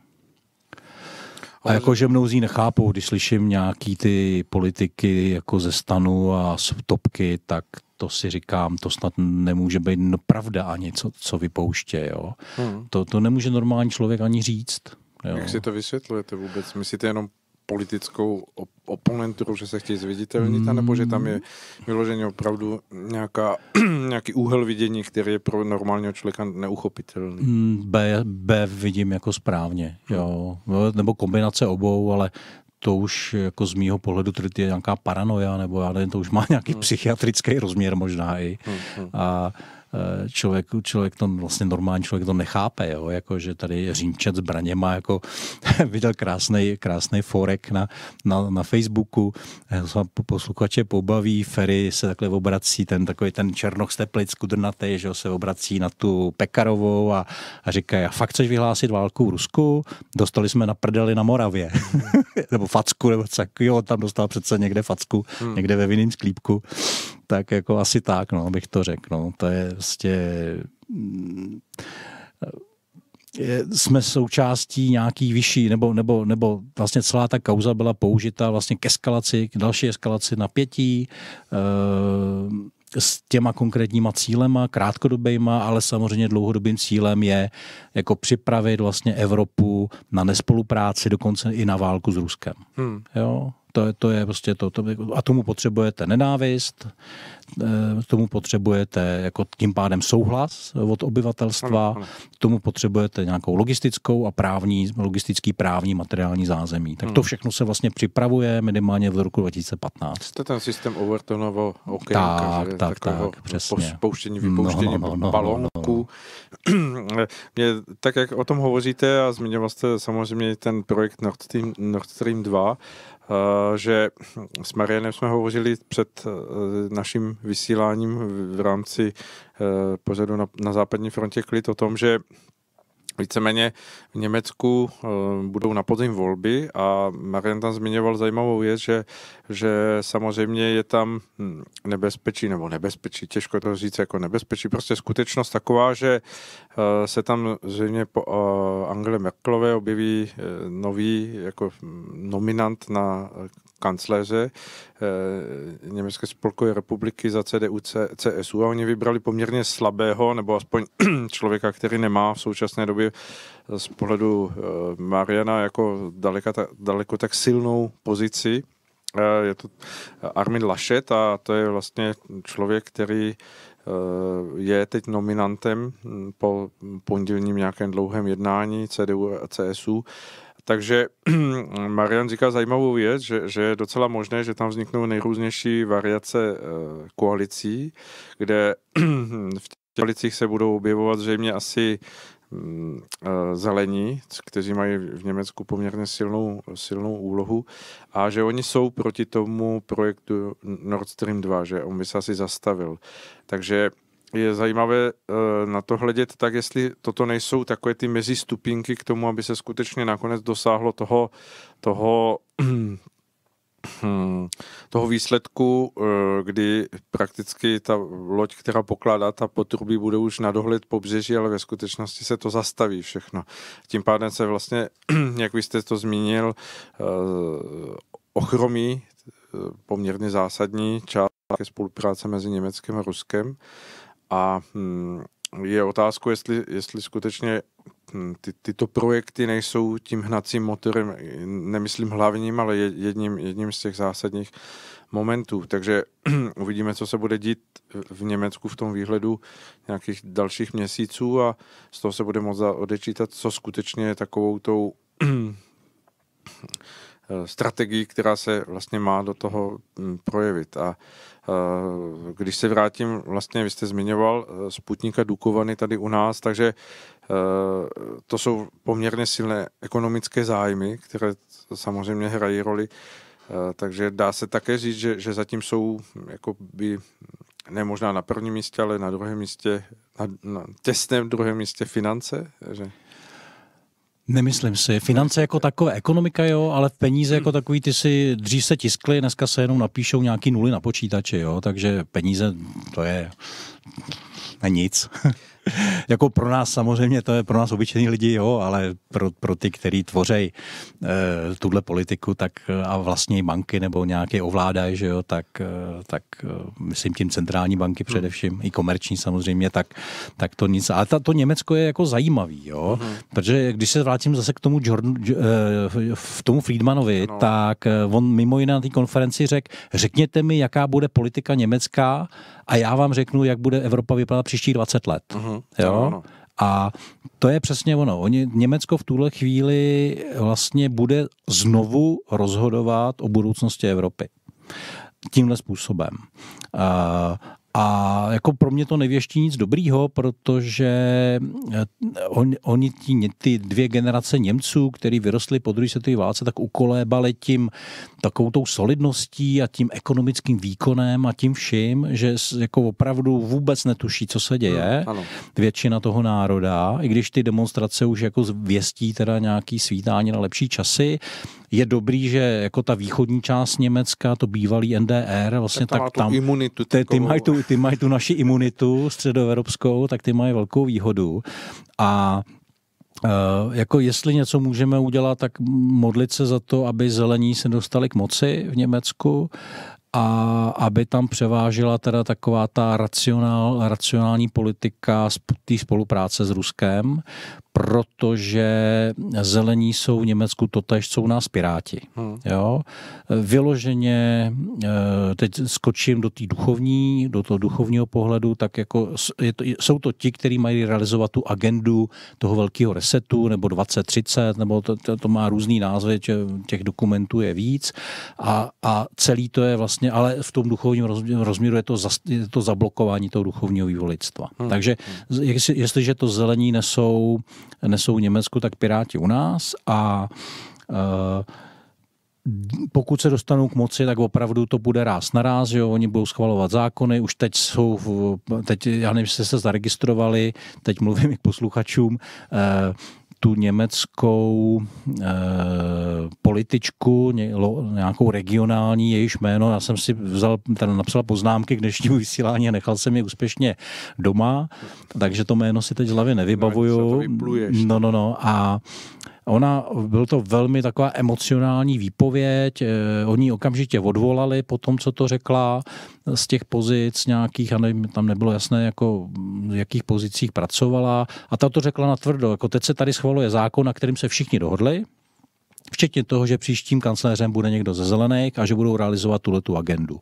A jako, že mnozí nechápou, když slyším nějaký ty politiky jako ze stanu a z topky, tak to si říkám, to snad nemůže být pravda ani, co, co vypouště, jo. Hmm. To, to nemůže normální člověk ani říct. Jo. Jak si to vysvětlujete vůbec? Myslíte jenom politickou oponenturu, že se chtějí zviditelnit, mm. nebo že tam je vyloženě opravdu nějaká, [CLEARS THROAT] nějaký úhel vidění, který je pro normálního člověka neuchopitelný. Mm, B, B vidím jako správně, hm. jo. nebo kombinace obou, ale to už jako z mýho pohledu tedy je nějaká paranoja, nebo já nevím, to už má nějaký mm. psychiatrický rozměr možná i. Mm. A Eh, člověk, člověk to vlastně normální člověk to nechápe, jo? Jako, že tady Římčet s braněma jako [LAUGHS] viděl krásný, krásný forek na, na, na Facebooku, eh, posluchače pobaví, Ferry se takhle obrací, ten takový ten černoch steplic kudrnatý, že se obrací na tu Pekarovou a, a říká, já fakt chceš vyhlásit válku v Rusku? Dostali jsme na prdeli na Moravě. [LAUGHS] nebo facku, nebo co, jo, tam dostal přece někde facku, hmm. někde ve vinným sklípku tak jako asi tak, no, bych to řekl. No. To je prostě... Mm, je, jsme součástí nějaký vyšší, nebo, nebo, nebo vlastně celá ta kauza byla použita vlastně k eskalaci, k další eskalaci napětí, e- s těma konkrétníma cílema, krátkodobýma, ale samozřejmě dlouhodobým cílem je jako připravit vlastně Evropu na nespolupráci, dokonce i na válku s Ruskem. Hmm. Jo? To, to je prostě to, to. Jako, a tomu potřebujete nenávist, eh, tomu potřebujete jako tím pádem souhlas od obyvatelstva, tomu potřebujete nějakou logistickou a právní, logistický právní materiální zázemí. Tak to hmm. všechno se vlastně připravuje minimálně v roku 2015. To je ten systém Overtonovo okénka, tak, tak, tak, přesně. pouštění, vypouštění no, no, no, balónku. No, no. [CLEARS THROAT] tak jak o tom hovoříte a zmiňoval jste samozřejmě ten projekt Nord Stream, Nord Stream 2, Eh, že s Marianem jsme hovořili před eh, naším vysíláním v rámci eh, pořadu na, na západní frontě klid o tom, že Víceméně v Německu eh, budou na podzim volby a Marian tam zmiňoval zajímavou věc, že, že samozřejmě je tam hm, nebezpečí, nebo nebezpečí, těžko to říct jako nebezpečí, prostě skutečnost taková, že eh, se tam zřejmě po eh, Angele Merkelové objeví nový jako hm, nominant na kancléře eh, Německé spolkové republiky za CDU CSU a oni vybrali poměrně slabého, nebo aspoň [CLEARS THROAT] člověka, který nemá v současné době eh, z pohledu eh, Mariana jako daleka, daleko tak silnou pozici. je to Armin Laschet a to je vlastně člověk, který je teď nominantem hm, po pondělním nějakém dlouhém jednání CDU a CSU takže [CLEARS THROAT] Marian říká zajímavou věc, že, že je docela možné, že tam vzniknou nejrůznější variace eh, koalicí, kde [CLEARS THROAT] v těch koalicích se budou objevovat zřejmě asi mm, eh, zelení, kteří mají v Německu poměrně silnou, silnou úlohu a že oni jsou proti tomu projektu Nord Stream 2, že on by se asi zastavil. Takže je zajímavé eh, na to hledět tak, jestli toto nejsou takové ty mezistupinky k tomu, aby se skutečně nakonec dosáhlo toho, toho [CLEARS THROAT] toho výsledku, eh, kdy prakticky ta loď, která pokládá ta potrubí, bude už na dohled pobřeží, ale ve skutečnosti se to zastaví všechno. Tím pádem se vlastně, [CLEARS THROAT] jak vy jste to zmínil, eh, ochromí poměrně zásadní část spolupráce mezi Německem a Ruskem a hm, je otázku, jestli, jestli skutečně hm, ty, tyto projekty nejsou tím hnacím motorem, nemyslím hlavním, ale jedním, jedním z těch zásadních momentů. Takže [CLEARS THROAT] uvidíme, co se bude dít v Německu v tom výhledu nějakých dalších měsíců a z toho se bude moct odečítat, co skutečně je takovou tou [CLEARS THROAT] hm, Eh, strategii, která se vlastně má do toho mm, projevit. A eh, když se vrátím, vlastně vy jste zmiňoval eh, Sputnika Dukovany tady u nás, takže to jsou poměrně silné ekonomické zájmy, které samozřejmě hrají roli. Takže dá se také říct, že, že zatím jsou jakoby, ne možná na prvním místě, ale na druhém místě, na, na těsném druhém místě finance? Že? Nemyslím si. Finance jako takové, ekonomika jo, ale peníze jako takový, ty si dřív se tiskly, dneska se jenom napíšou nějaký nuly na počítači, jo, takže peníze to je, je nic. [LAUGHS] [LAUGHS] jako pro nás samozřejmě, to je pro nás obyčejní lidi, jo, ale pro, pro ty, kteří tvořejí e, eh, tuhle politiku tak a vlastně banky nebo nějaké ovládají, že jo, tak, eh, tak eh, myslím tím centrální banky hmm. především, mm. i komerční samozřejmě, tak, tak to nic. Ale ta, to Německo je jako zajímavý, jo, hmm. protože když se vrátím zase k tomu Jordan, eh, v tomu Friedmanovi, no. tak on mimo jiné na té konferenci řekl, řekněte mi, jaká bude politika německá a já vám řeknu, jak bude Evropa vypadat příští 20 let. Hmm. Mm-hmm. Jo? A to je přesně ono. Oni, Německo v tuhle chvíli vlastně bude znovu rozhodovat o budoucnosti Evropy tímhle způsobem. A jako pro mě to nevěští nic dobrýho, protože eh, on, oni tí, ty dvě generace Němců, který vyrostly po druhé světové válce, tak ukolébali tím takovou tou solidností a tím ekonomickým výkonem a tím vším, že jako opravdu vůbec netuší, co se děje. Hmm, ano. Většina toho národa, i když ty demonstrace už jako věstí teda nějaký svítání na lepší časy, je dobrý, že jako ta východní část Německa, to bývalý NDR, vlastně tak, tak tam, imunitu, ty, ty mají tu ty mají tu naši imunitu středoevropskou, tak ty mají velkou výhodu. A Uh, jako jestli něco můžeme udělat, tak modlit se za to, aby zelení se dostali k moci v Německu a aby tam převážila teda taková ta racionál, racionální politika té spolupráce s Ruskem, protože zelení jsou v Německu totež, jsou nás piráti. Hmm. Jo? Vyloženě, eh, teď skočím do té duchovní, do toho duchovního pohledu, tak jako je to, jsou to ti, kteří mají realizovat tu agendu toho velkého resetu, nebo 2030, nebo to, to, to má různý názvy, že těch dokumentů je víc a, a celý to je vlastně, ale v tom duchovním rozměru je to, za, je to zablokování toho duchovního vývolictva. Hmm. Takže jestli, jestliže to zelení nesou nesou Německu, tak Piráti u nás a eh, pokud se dostanou k moci, tak opravdu to bude ráz na ráz, jo, oni budou schvalovat zákony, už teď jsou, teď, já nevím, jestli se zaregistrovali, teď mluvím i k posluchačům, eh, tu německou e, političku, ně, lo, nějakou regionální, jejíž jméno, já jsem si vzal, teda napsal poznámky k dnešnímu vysílání a nechal jsem je úspěšně doma, takže to jméno si teď z hlavy no, nevybavuju. No, no, no. A Ona, byl to velmi taková emocionální výpověď, eh, oni okamžitě odvolali po tom, co to řekla, z těch pozic nějakých, a nevím, tam nebylo jasné, jako v jakých pozicích pracovala. A ta to řekla natvrdo, jako teď se tady schvaluje zákon, na kterým se všichni dohodli, Včetně toho, že příštím kancléřem bude někdo ze zelených a že budou realizovat tuhle tu agendu.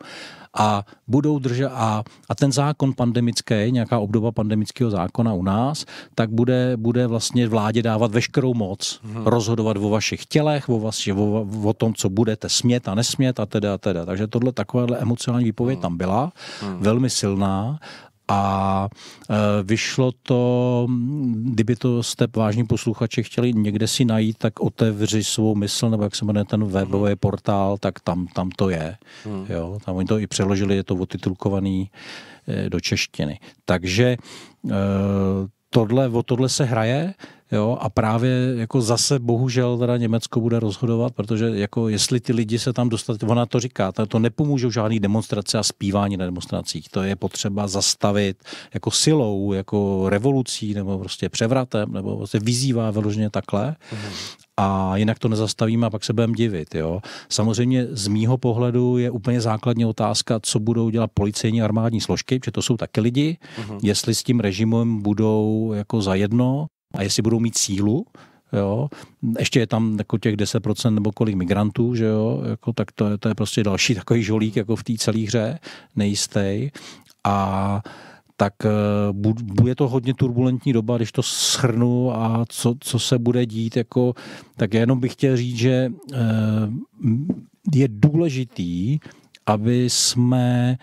A budou drža a, a ten zákon pandemický, nějaká obdoba pandemického zákona u nás, tak bude, bude vlastně vládě dávat veškerou moc hmm. rozhodovat o vašich tělech, o, vaši, o, o tom, co budete smět a nesmět a teda a teda. Takže tohle takováhle emocionální výpověď hmm. tam byla, hmm. velmi silná a e, vyšlo to, kdyby to jste vážní posluchači chtěli někde si najít, tak otevři svou mysl, nebo jak se jmenuje ten webový mhm. portál, tak tam, tam to je. Hmm. Jo, tam oni to i přeložili, je to otitulkovaný e, do češtiny. Takže e, tohle, o tohle se hraje, Jo, a právě jako zase bohužel teda Německo bude rozhodovat, protože jako jestli ty lidi se tam dostat, ona to říká, to nepomůžou žádný demonstrace a zpívání na demonstracích. To je potřeba zastavit jako silou, jako revolucí nebo prostě převratem, nebo prostě vyzývá vyloženě takhle. Mhm a jinak to nezastavíme a pak se budeme divit. Jo? Samozřejmě z mýho pohledu je úplně základní otázka, co budou dělat policejní armádní složky, protože to jsou taky lidi, uh-huh. jestli s tím režimem budou jako zajedno a jestli budou mít sílu, Jo. Ještě je tam jako těch 10% nebo kolik migrantů, že jo? Jako, tak to, je to je prostě další takový žolík jako v té celé hře, nejistý. A tak eh, bude to hodně turbulentní doba, když to shrnu a co, co se bude dít, jako, tak já jenom bych chtěl říct, že eh, je důležitý, aby jsme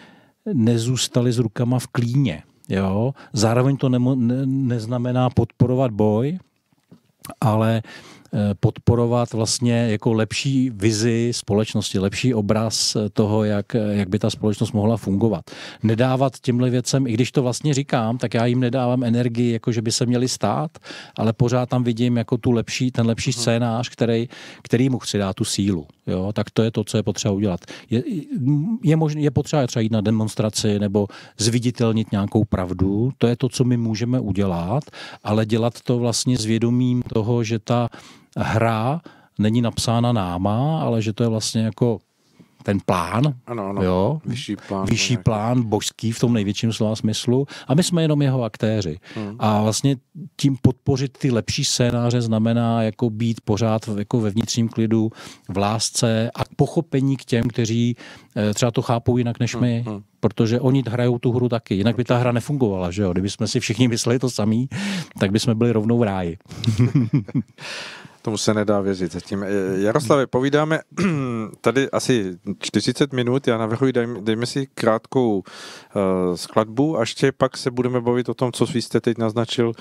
nezůstali s rukama v klíně. Jo? Zároveň to nemo, ne, neznamená podporovat boj, ale uh, Eh, podporovat vlastně jako lepší vizi společnosti, lepší obraz toho, jak, jak by ta společnost mohla fungovat. Nedávat těmhle věcem, i když to vlastně říkám, tak já jim nedávám energii, jako že by se měli stát, ale pořád tam vidím jako tu lepší, ten lepší mhm. scénář, který, který mu chci dát tu sílu. Jo? Tak to je to, co je potřeba udělat. Je, je, možný, je potřeba třeba jít na demonstraci nebo zviditelnit nějakou pravdu. To je to, co my můžeme udělat, ale dělat to vlastně s vědomím toho, že ta hra není napsána náma, ale že to je vlastně jako ten plán, ano, ano. Jo? vyšší plán, vyšší plán božský v tom největším slova smyslu a my jsme jenom jeho aktéři. Hmm. A vlastně tím podpořit ty lepší scénáře znamená jako být pořád jako ve vnitřním klidu, v lásce a pochopení k těm, kteří eh, třeba to chápou jinak než hmm, my, hmm. protože oni hrajou tu hru taky. Jinak by ta hra nefungovala, že jo? Kdyby jsme si všichni mysleli to samý, tak by jsme byli rovnou v ráji. [LAUGHS] Tomu se nedá věřit zatím. Eh, Jaroslave, povídáme [CLEARS THROAT] tady asi 40 minut, já navrhuji, dejme, dejme si krátkou uh, skladbu a ještě pak se budeme bavit o tom, co vy jste teď naznačil,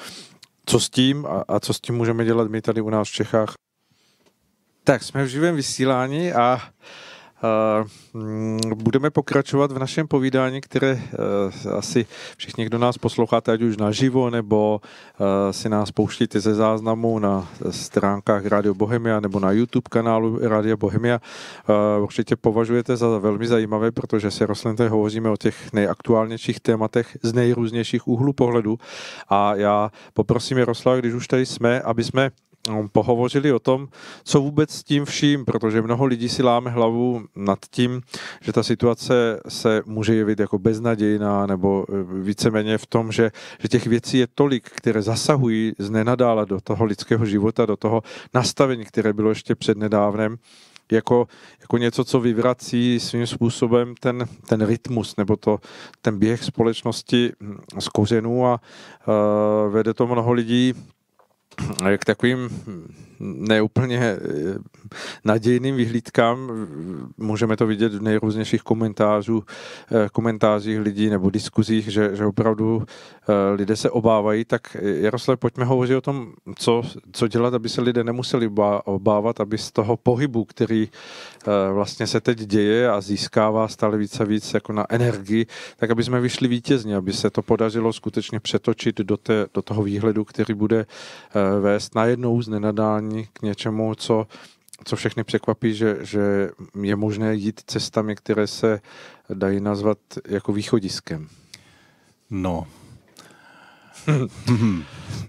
co s tím a, a co s tím můžeme dělat my tady u nás v Čechách. Tak, jsme v živém vysílání a uh, Eh, mm, budeme pokračovat v našem povídání, které eh, asi všichni, kdo nás posloucháte, ať už naživo, nebo eh, si nás pouštíte ze záznamu na stránkách Radio Bohemia nebo na YouTube kanálu Radio Bohemia, určitě považujete za velmi zajímavé, protože se rozhledně hovoříme o těch nejaktuálnějších tématech z nejrůznějších úhlů pohledu. A já poprosím Jaroslava, když už tady jsme, aby jsme No, pohovořili o tom, co vůbec s tím vším, protože mnoho lidí si láme hlavu nad tím, že ta situace se může jevit jako beznadějná nebo e, víceméně v tom, že, že těch věcí je tolik, které zasahují z nenadála do toho lidského života, do toho nastavení, které bylo ještě před nedávnem, jako, jako něco, co vyvrací svým způsobem ten, ten rytmus nebo to, ten běh společnosti z kořenů a uh, vede to mnoho lidí تقويم neúplně eh, nadějným vyhlídkám. Můžeme to vidět v nejrůznějších komentářů, eh, komentářích lidí nebo diskuzích, že, že opravdu eh, lidé se obávají. Tak Jaroslav, pojďme hovořit o tom, co, co dělat, aby se lidé nemuseli obávat, aby z toho pohybu, který vlastně se teď děje a získává stále více a víc jako na energii, tak aby jsme vyšli vítězně, aby se to podařilo skutečně přetočit do, té, do toho výhledu, který bude vést najednou z nenadání poslání k něčemu, co, co všechny překvapí, že, že je možné jít cestami, které se dají nazvat jako východiskem. No, [LAUGHS]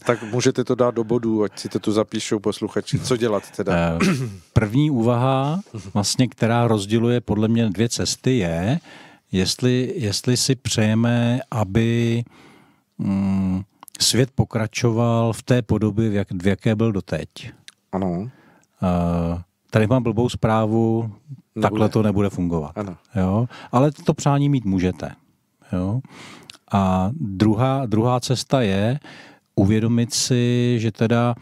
tak můžete to dát do bodu, ať si to tu zapíšou posluchači. Co dělat teda? Eh, první úvaha, vlastně, která rozděluje podle mě dvě cesty, je, jestli, jestli si přejeme, aby mm, svět pokračoval v té podobě, v, jak, v jaké byl doteď. Ano. Uh, tady mám blbou zprávu, nebude. takhle to nebude fungovat. Ano. Jo? Ale to přání mít můžete. Jo? A druhá, druhá cesta je uvědomit si, že teda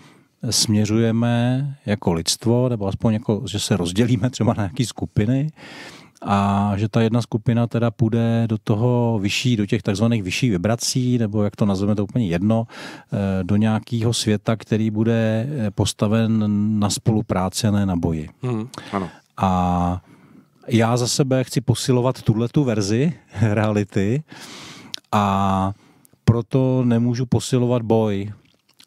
směřujeme jako lidstvo, nebo aspoň jako, že se rozdělíme třeba na nějaké skupiny, a že ta jedna skupina teda půjde do toho vyšší, do těch takzvaných vyšších vibrací, nebo jak to nazveme, to úplně jedno, eh, do nějakého světa, který bude eh, postaven na spolupráci, ne na boji. Hmm, ano. A já za sebe chci posilovat tuhletu verzi [LAUGHS] reality a proto nemůžu posilovat boj,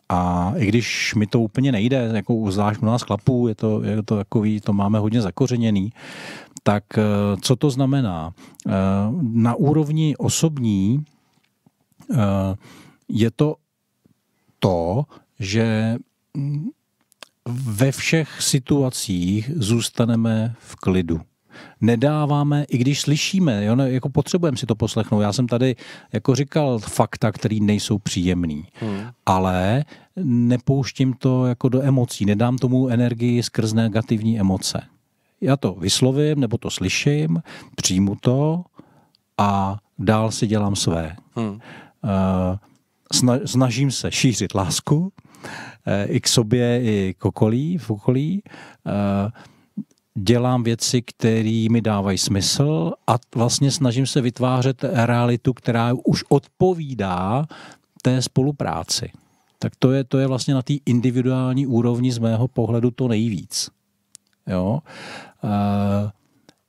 a i když mi to úplně nejde, jako zvlášť u nás chlapů, je to, je to takový, to máme hodně zakořeněný, tak eh, co to znamená? Eh, na úrovni osobní eh, je to to, že mm, ve všech situacích zůstaneme v klidu nedáváme, i když slyšíme, jo, ne, jako potřebujeme si to poslechnout. Já jsem tady jako říkal fakta, které nejsou příjemný, hmm. ale nepouštím to jako do emocí, nedám tomu energii skrz negativní emoce já to vyslovím nebo to slyším, přijmu to a dál si dělám své. Hmm. Eh, snažím se šířit lásku eh, i k sobě, i k okolí, v okolí. Eh, dělám věci, které mi dávají smysl a vlastně snažím se vytvářet realitu, která už odpovídá té spolupráci. Tak to je, to je vlastně na té individuální úrovni z mého pohledu to nejvíc. Jo? Eh,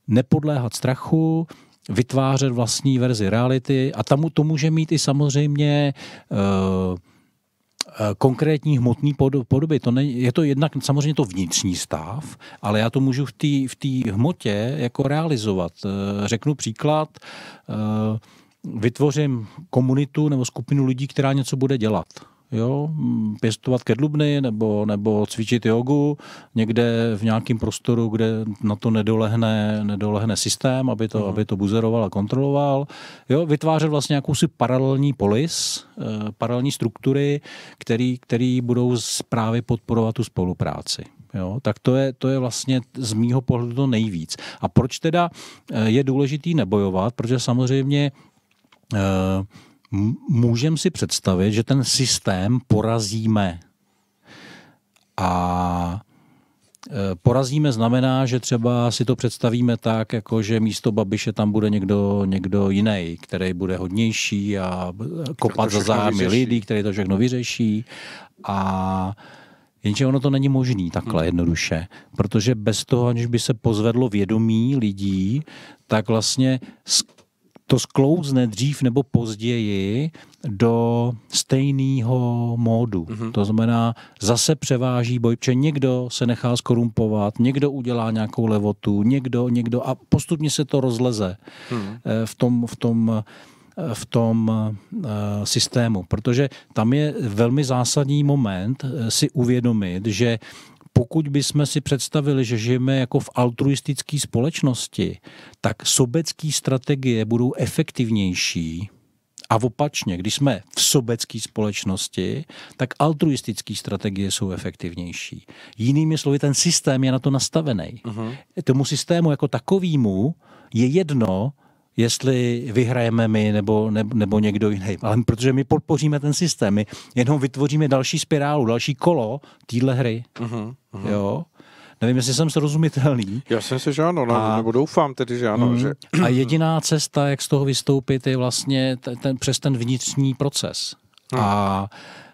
nepodléhat strachu, vytvářet vlastní verzi reality a tam to může mít i samozřejmě eh, eh, konkrétní hmotný podoby. To ne, je to jednak samozřejmě to vnitřní stav, ale já to můžu v té v hmotě jako realizovat. Řeknu příklad, vytvořím komunitu nebo skupinu lidí, která něco bude dělat jo, pěstovat kedlubny nebo, nebo cvičit jogu někde v nějakém prostoru, kde na to nedolehne, nedolehne systém, aby to, uh-huh. aby to buzeroval a kontroloval. Jo, vytvářet vlastně jakousi paralelní polis, eh, paralelní struktury, který, který budou právě podporovat tu spolupráci. Jo, tak to je, to je vlastně z mýho pohledu to nejvíc. A proč teda eh, je důležitý nebojovat? Protože samozřejmě eh, můžeme si představit, že ten systém porazíme. A e, Porazíme znamená, že třeba si to představíme tak, jako že místo Babiše tam bude někdo, někdo jiný, který bude hodnější a e, kopat za zájmy lidí, který to všechno vyřeší. A jenže ono to není možné takhle hmm. jednoduše, protože bez toho, aniž by se pozvedlo vědomí lidí, tak vlastně to sklouzne dřív nebo později do stejného módu. Mm-hmm. To znamená, zase převáží boj, protože někdo se nechá skorumpovat, někdo udělá nějakou levotu, někdo, někdo a postupně se to rozleze mm-hmm. v tom, v tom eh, v tom uh, systému, protože tam je velmi zásadní moment si uvědomit, že pokud bychom si představili, že žijeme jako v altruistické společnosti, tak sobecké strategie budou efektivnější a opačně, když jsme v sobecké společnosti, tak altruistické strategie jsou efektivnější. Jinými slovy, ten systém je na to nastavený. Uh-huh. Tomu systému jako takovému je jedno, jestli vyhrajeme my nebo, ne, nebo někdo jiný. Ale protože my podpoříme ten systém, my jenom vytvoříme další spirálu, další kolo téhle hry. Uh-huh, uh-huh. Jo? Nevím, jestli jsem srozumitelný. Já jsem si, že ano, no, a, nebo doufám tedy, že ano. Mm, že... A jediná cesta, jak z toho vystoupit, je vlastně ten, ten, přes ten vnitřní proces. Uh-huh. A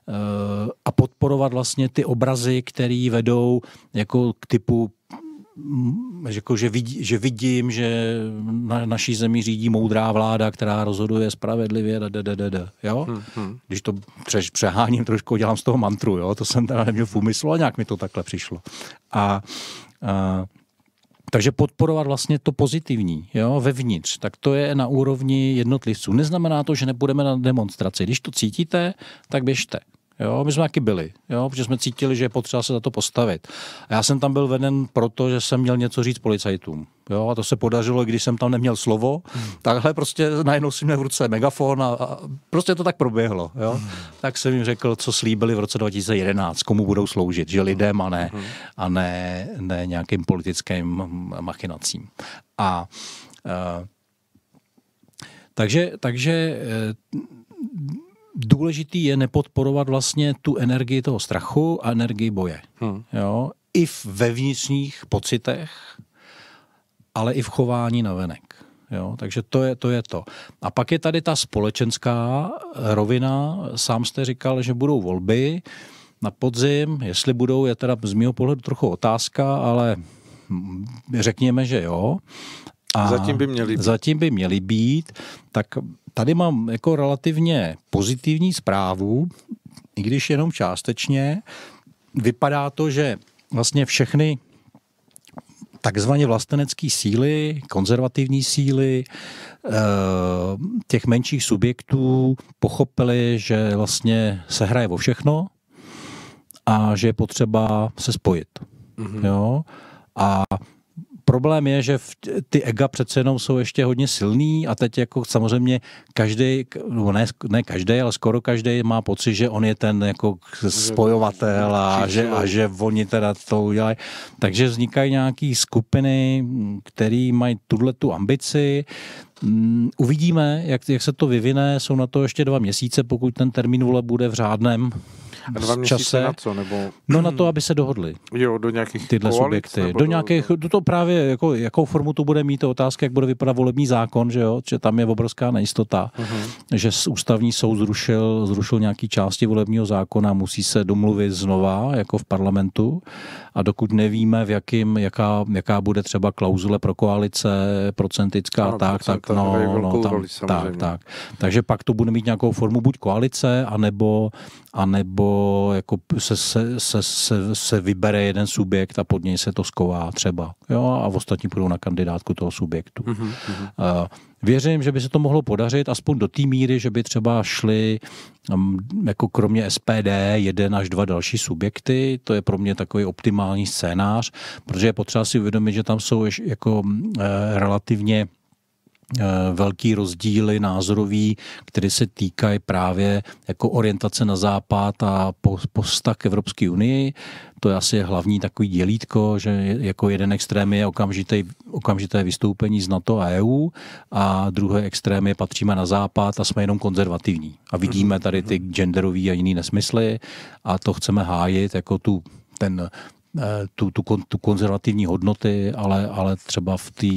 e, a podporovat vlastně ty obrazy, které vedou jako k typu Mm, jako, že, vidí, že vidím, že na, naší zemi řídí moudrá vláda, která rozhoduje spravedlivě, da, da, da, da, jo? Hmm, hmm. Když to pře, přeháním trošku, dělám z toho mantru, jo? To jsem teda neměl v úmyslu a nějak mi to takhle přišlo. A, a takže podporovat vlastně to pozitivní jo, vevnitř, tak to je na úrovni jednotlivců. Neznamená to, že nebudeme na demonstraci. Když to cítíte, tak běžte. Jo, my jsme taky byli, jo, protože jsme cítili, že je potřeba se za to postavit. A já jsem tam byl veden proto, že jsem měl něco říct policajtům. Jo, a to se podařilo, i když jsem tam neměl slovo. Hmm. Takhle prostě najednou si měl v ruce megafon a, a prostě to tak proběhlo. Jo. Hmm. Tak jsem jim řekl, co slíbili v roce 2011, komu budou sloužit, že lidem a ne, hmm. a ne, ne nějakým politickým machinacím. A, uh, takže, takže uh, důležitý je nepodporovat vlastně tu energii toho strachu a energii boje. Hmm. Jo? I ve vnitřních pocitech, ale i v chování navenek. Jo? Takže to je, to je to. A pak je tady ta společenská rovina. Sám jste říkal, že budou volby na podzim. Jestli budou, je teda z mého pohledu trochu otázka, ale řekněme, že jo. A zatím by měly být. Zatím by měly být, tak tady mám jako relativně pozitivní zprávu, i když jenom částečně. Vypadá to, že vlastně všechny takzvaně vlastenecké síly, konzervativní síly eh, těch menších subjektů pochopili, že vlastně se hraje o všechno a že je potřeba se spojit. Mm-hmm. Jo? A problém je, že ty ega přece jenom jsou ještě hodně silný a teď jako samozřejmě každý, no ne, ne každý, ale skoro každý má pocit, že on je ten jako spojovatel a že, a že oni teda to udělají. Takže vznikají nějaké skupiny, které mají tuhle tu ambici. Mm, uvidíme, jak, jak se to vyvine. Jsou na to ještě dva měsíce, pokud ten termín vole bude v řádném a dva čase. na co? Nebo... No na to, aby se dohodli. Jo, do nějakých tyhle koalic, subjekty. Do, do nějakých, do to právě, jako, jakou formu to bude mít, to otázka, jak bude vypadat volební zákon, že jo, že tam je obrovská nejistota, uh-huh. že ústavní soud zrušil, zrušil nějaký části volebního zákona, musí se domluvit znova, jako v parlamentu a dokud nevíme, v jakým, jaká, jaká bude třeba klauzule pro koalice procentická, ano, tak, tak, no, no tam, roli, tak, tak. Takže pak to bude mít nějakou formu buď koalice, anebo, anebo jako se, se, se, se, se vybere jeden subjekt a pod něj se to sková třeba. Jo, a ostatní půjdou na kandidátku toho subjektu. Mm-hmm. Uh, Věřím, že by se to mohlo podařit, aspoň do té míry, že by třeba šli mm, jako kromě SPD jeden až dva další subjekty. To je pro mě takový optimální scénář, protože je potřeba si uvědomit, že tam jsou jako mm, eh, relativně Eh, velký rozdíly názorový, které se týkají právě jako orientace na západ a posta k Evropské unii. To je asi hlavní takový dělítko, že jako jeden extrém je okamžité, okamžité vystoupení z NATO a EU a druhé extrém je patříme na západ a jsme jenom konzervativní. A vidíme mhm, tady ty mhm. genderové a jiné nesmysly a to chceme hájit jako tu ten, Eh, tu, tu, tu konzervativní hodnoty, ale, ale třeba v té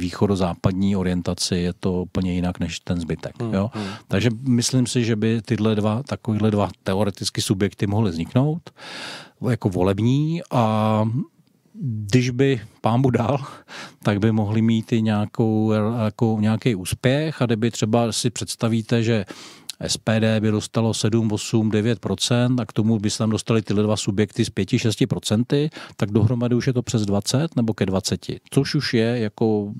východozápadní orientaci je to úplně jinak než ten zbytek. Hmm, jo? Hmm, Takže myslím si, že by tyhle dva, takovýhle dva teoreticky subjekty mohly vzniknout jako volební a když by pán dal, [LAUGHS] tak by mohli mít i nějakou, eh, jako nějaký úspěch a kdyby třeba si představíte, že SPD by dostalo 7, 8, 9 a k tomu by se tam dostali tyhle dva subjekty z 5, 6 tak dohromady už je to přes 20 nebo ke 20, což už je jako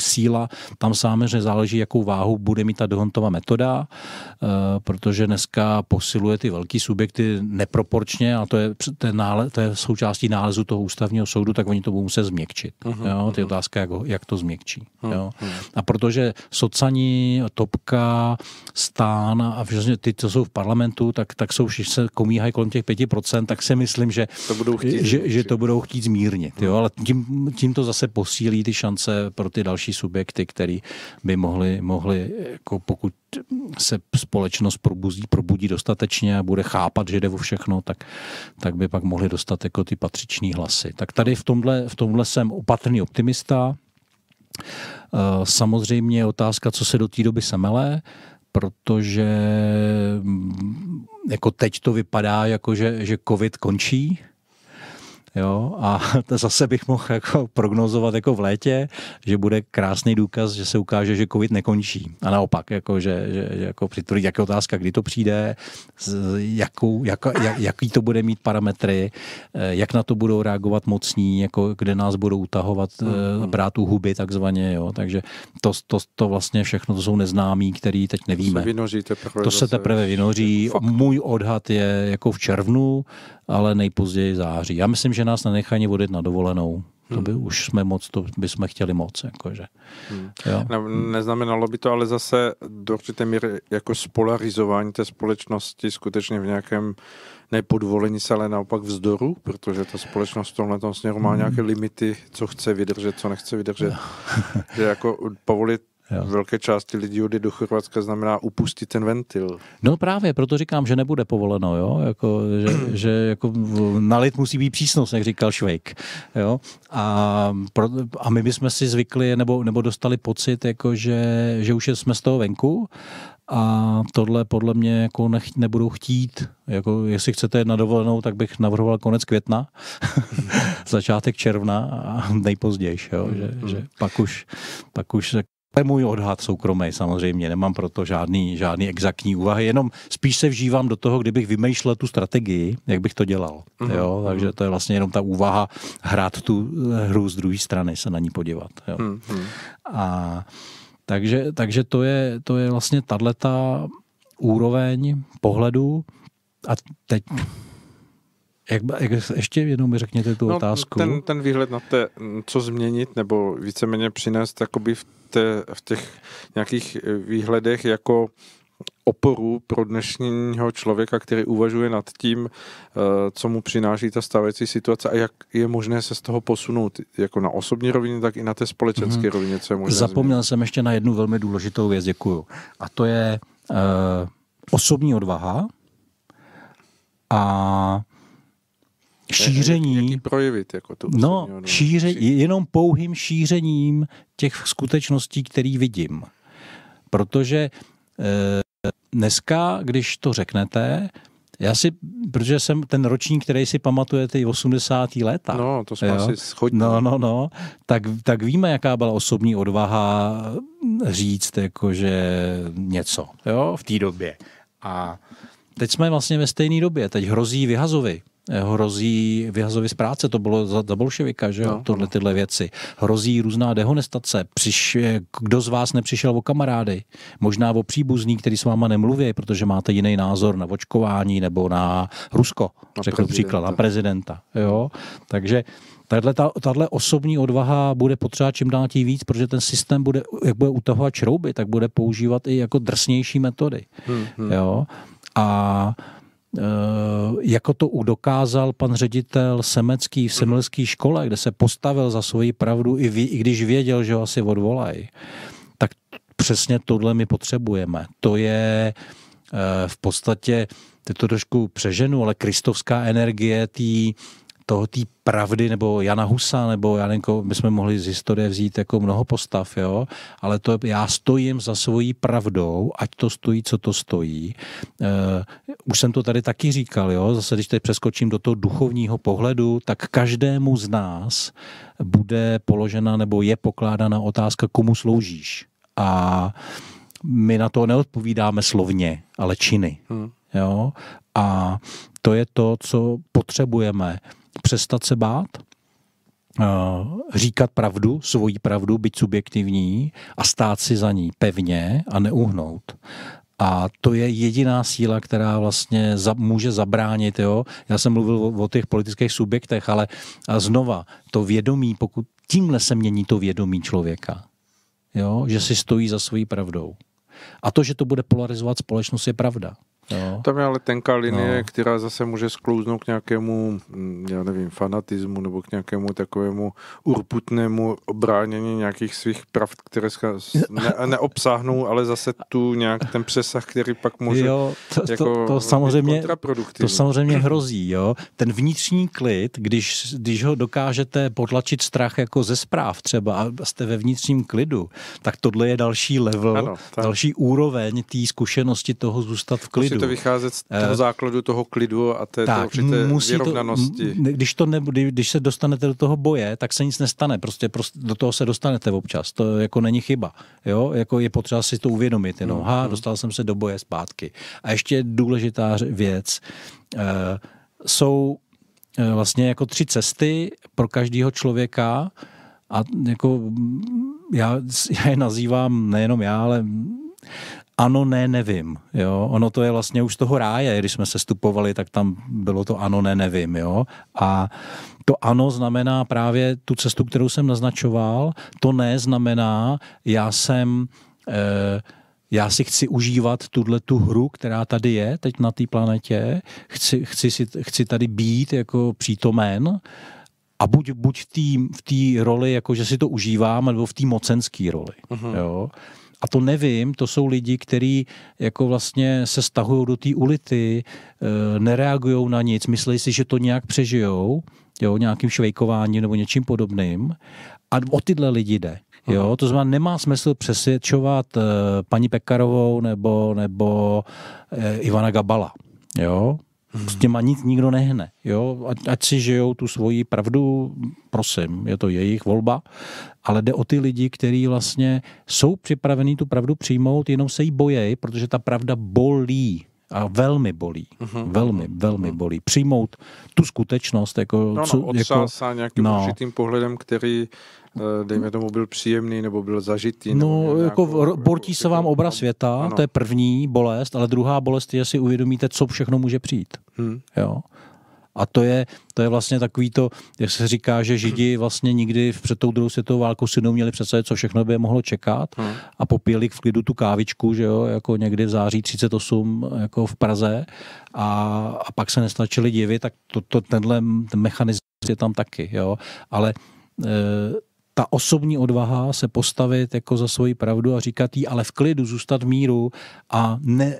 síla, tam samozřejmě záleží, jakou váhu bude mít ta dohontová metoda, eh, protože dneska posiluje ty velký subjekty neproporčně a to je, ten nále, to je součástí nálezu toho ústavního soudu, tak oni to budou muset změkčit. Uh-huh, jo? To je mhm. otázka, jak, jak to změkčí. Uh-huh. Jo? A protože socani, topka, stán, pána a všechny ty, co jsou v parlamentu, tak, tak jsou všichni se komíhají kolem těch 5%, tak si myslím, že to budou chtít, že, že to budou chtít zmírnit. Jo? Ale tím, tím to zase posílí ty šance pro ty další subjekty, které by mohli, mohli jako pokud se společnost probuzí, probudí dostatečně a bude chápat, že jde o všechno, tak, tak by pak mohli dostat jako ty patřiční hlasy. Tak tady v tomhle, v tomhle jsem opatrný optimista, eh, Samozřejmě je otázka, co se do té doby semele protože mm, jako teď to vypadá, jako že, že covid končí, Jo? A [LAUGHS] to zase bych mohl jako prognozovat jako v létě, že bude krásný důkaz, že se ukáže, že covid nekončí. A naopak, jako, že, že, že jako přitvrdí, jak je otázka, kdy to přijde, jakou, jak, jak, jaký to bude mít parametry, eh, jak na to budou reagovat mocní, jako kde nás budou utahovat, eh, mm-hmm. brát u huby takzvaně. Jo? Takže to, to, to vlastně všechno to jsou neznámí, který teď nevíme. To se, vynoří teprve to se teprve vynoří. Jako fakt. Můj odhad je jako v červnu, ale nejpozději září. Já myslím, že nás nenechají vodit na dovolenou. To by hmm. už jsme moc, to bychom chtěli moc. Jakože. Hmm. Jo? Ne, no, neznamenalo by to ale zase do určité míry jako spolarizování té společnosti skutečně v nějakém nepodvolení se, ale naopak vzdoru, protože ta společnost v tomhle směru má hmm. nějaké limity, co chce vydržet, co nechce vydržet. [LAUGHS] Že jako povolit Jo. Velké části lidí odjít do Chorvatska znamená upustit ten ventil. No právě, proto říkám, že nebude povoleno, jo? Jako, že, [CLEARS THROAT] že jako lid musí být přísnost, jak říkal Švejk. Jo? A, pro, a my bychom si zvykli nebo, nebo dostali pocit, jako, že, že už jsme z toho venku a tohle podle mě jako nech, nebudou chtít. Jako, jestli chcete na dovolenou, tak bych navrhoval konec května, [LAUGHS] začátek června a nejpozdějiš, jo, že, že pak, už, pak už to je můj odhad soukromý samozřejmě, nemám proto žádný, žádný exaktní úvahy, jenom spíš se vžívám do toho, kdybych vymýšlel tu strategii, jak bych to dělal. Uh-huh. Jo? Takže to je vlastně jenom ta úvaha hrát tu eh, hru z druhé strany, se na ní podívat. Jo? Uh-huh. A, takže, takže to, je, to je vlastně tato úroveň pohledu a teď jak, jak, ještě jednou mi řekněte tu no, otázku. Ten, ten výhled na to, co změnit, nebo víceméně přinést jakoby v, té, v těch nějakých eh, výhledech jako oporu pro dnešního člověka, který uvažuje nad tím, eh, co mu přináší ta stávající situace a jak je možné se z toho posunout, jako na osobní rovině, tak i na té společenské mm-hmm. rovině. Co je možné Zapomněl změnit. jsem ještě na jednu velmi důležitou věc, děkuju. A to je uh, osobní odvaha a šíření. projevit jako tu No, šíře, jenom pouhým šířením těch skutečností, které vidím. Protože e, dneska, když to řeknete, já si, protože jsem ten ročník, který si pamatuje ty 80. léta. No, to jsme jo? asi schodili. No, no, no. Tak, tak víme, jaká byla osobní odvaha říct jakože něco jo, v té době. A teď jsme vlastně ve stejné době. Teď hrozí vyhazovy. Eh, hrozí vyhazovy z práce, to bylo za, za bolševika, že jo, no, tohle no. tyhle věci. Hrozí různá dehonestace, Přiš, eh, kdo z vás nepřišel o kamarády, možná o příbuzný, který s váma nemluví, protože máte jiný názor na očkování nebo na Rusko, na řekl prezidenta. příklad, na prezidenta, jo, takže Tahle tahle osobní odvaha bude potřeba čím dál tím víc, protože ten systém bude, jak bude utahovat šrouby, tak bude používat i jako drsnější metody. Hmm, hmm. Jo? A Eh, jako to udokázal pan ředitel Semecký v Semelské škole, kde se postavil za svoji pravdu, i, ví, i když věděl, že ho asi odvolají, tak přesně tohle my potřebujeme. To je eh, v podstatě, teď to trošku přeženu, ale kristovská energie té toho té pravdy, nebo Jana Husa, nebo Janenko, my jsme mohli z historie vzít jako mnoho postav, jo, ale to já stojím za svojí pravdou, ať to stojí, co to stojí. E, už jsem to tady taky říkal, jo, zase když teď přeskočím do toho duchovního pohledu, tak každému z nás bude položena nebo je pokládána otázka, komu sloužíš. A my na to neodpovídáme slovně, ale činy. Hmm. Jo? A to je to, co potřebujeme přestat se bát, eh, říkat pravdu, svoji pravdu, být subjektivní a stát si za ní pevně a neuhnout. A to je jediná síla, která vlastně za, může zabránit. Jo? Já jsem mluvil o, o těch politických subjektech, ale a znova, to vědomí, pokud tímhle se mění to vědomí člověka, jo? že si stojí za svojí pravdou. A to, že to bude polarizovat společnost, je pravda. Jo. No. Tam je ale tenká linie, no. která zase může sklouznout k nějakému, já nevím, fanatismu nebo k nějakému takovému urputnému obránění nějakých svých pravd, které ne, neobsáhnou, ale zase tu nějak ten přesah, který pak může jo, to, jako to, to samozřejmě, to samozřejmě hrozí. Jo? Ten vnitřní klid, když, když ho dokážete potlačit strach jako ze zpráv třeba a jste ve vnitřním klidu, tak tohle je další level, ano, tak. další úroveň té zkušenosti toho zůstat v klidu to vycházet z toho eh, základu toho klidu a té tak, určité musí vyrovnanosti. To, když, to ne, když se dostanete do toho boje, tak se nic nestane. Prostě, prostě do toho se dostanete občas. To jako není chyba. Jo? Jako je potřeba si to uvědomit. Jenom, mhm. ha, hmm. dostal jsem se do boje zpátky. A ještě důležitá věc. E, jsou eh, vlastně jako tři cesty pro každého člověka a jako já, [LAUGHS] já je nazývám, nejenom já, ale ano, ne, nevím. Jo? Ono to je vlastně už z toho ráje, když jsme se stupovali, tak tam bylo to ano, ne, nevím. Jo? A to ano znamená právě tu cestu, kterou jsem naznačoval, to ne znamená, já jsem... e, já si chci užívat tuhle tu hru, která tady je teď na té planetě, chci, chci, si, chci tady být jako přítomen a buď, buď v té v roli, jako že si to užívám, nebo v té mocenské roli. Uh-huh. Jo? a to nevím, to jsou lidi, kteří jako vlastně se stahují do té ulity, eh, nereagují na nic, myslí si, že to nějak přežijou, jo, nějakým švejkováním nebo něčím podobným. A o tyhle lidi jde. Jo, to znamená, nemá smysl přesvědčovat eh, paní Pekarovou nebo, nebo eh, Ivana Gabala. Jo, s těma nic nikdo nehne. Jo? Ať, ať si žijou tu svoji pravdu, prosím, je to jejich volba, ale jde o ty lidi, kteří vlastně jsou připravení tu pravdu přijmout, jenom se jí bojejí, protože ta pravda bolí. A velmi bolí. Uh-huh. Velmi, velmi uh-huh. bolí. Přijmout tu skutečnost jako... No, no, co, jako, nějakým no. určitým pohledem, který Eh, dejme tomu, byl příjemný nebo byl zažitý? No, nějakou, jako, jako bortí se vám jako- obraz světa, ano. to je první bolest, ale druhá bolest je, že si uvědomíte, co všechno může přijít. Hmm. Jo? A to je, to je vlastně takový to, jak se říká, že Židi [CLEARS THROAT] vlastně nikdy před tou druhou světovou válkou si neuměli představit, co všechno by je mohlo čekat hmm. a popili v klidu tu kávičku, že jo, jako někdy v září 38 jako v Praze a, a pak se nestačili divit, tak to, to, tenhle mechanismus je tam taky, jo. Ale e, ta osobní odvaha se postavit jako za svoji pravdu a říkat jí, ale v klidu zůstat v míru a ne,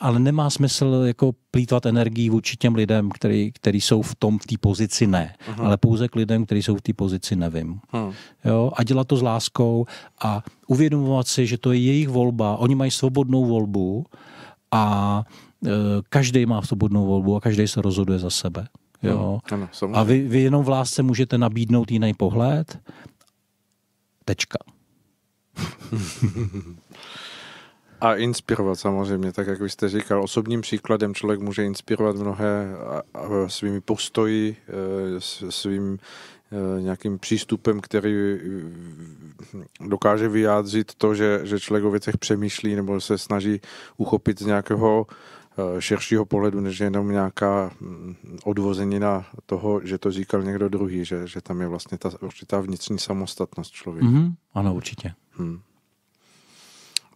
ale nemá smysl jako plítvat energii vůči těm lidem, který, který jsou v tom v té pozici ne, uh-huh. ale pouze k lidem, kteří jsou v té pozici nevím. Uh-huh. Jo? A dělat to s láskou a uvědomovat si, že to je jejich volba, oni mají svobodnou volbu a e, každý má svobodnou volbu a každý se rozhoduje za sebe. Jo. Hmm. Ano, samozřejmě. a vy, vy jenom v lásce můžete nabídnout jiný pohled Tečka. A inspirovat samozřejmě, tak jak vy jste říkal. Osobním příkladem člověk může inspirovat mnohé svými postoji, eh, svým eh, nějakým přístupem, který eh, dokáže vyjádřit to, že, že člověk o věcech přemýšlí nebo se snaží uchopit z nějakého Eh, širšího pohledu, než jenom nějaká mm, odvozenina toho, že to říkal někdo druhý, že, že tam je vlastně ta určitá vnitřní samostatnost člověka. Mm-hmm. Ano, určitě. Hmm.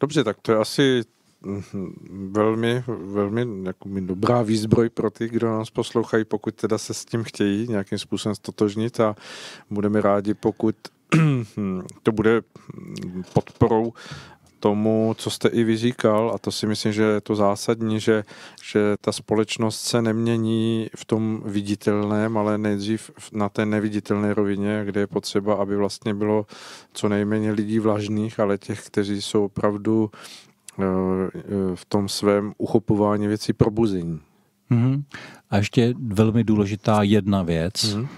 Dobře, tak to je asi mm, velmi, velmi mi dobrá výzbroj pro ty, kdo nás poslouchají, pokud teda se s tím chtějí nějakým způsobem stotožnit a budeme rádi, pokud [CLEARS THROAT] to bude podporou tomu, co jste i vyříkal, a to si myslím, že je to zásadní, že, že ta společnost se nemění v tom viditelném, ale nejdřív na té neviditelné rovině, kde je potřeba, aby vlastně bylo co nejméně lidí vlažných, ale těch, kteří jsou opravdu eh, eh, v tom svém uchopování věcí probuzení. Mm-hmm. A ještě velmi důležitá jedna věc. Mm-hmm.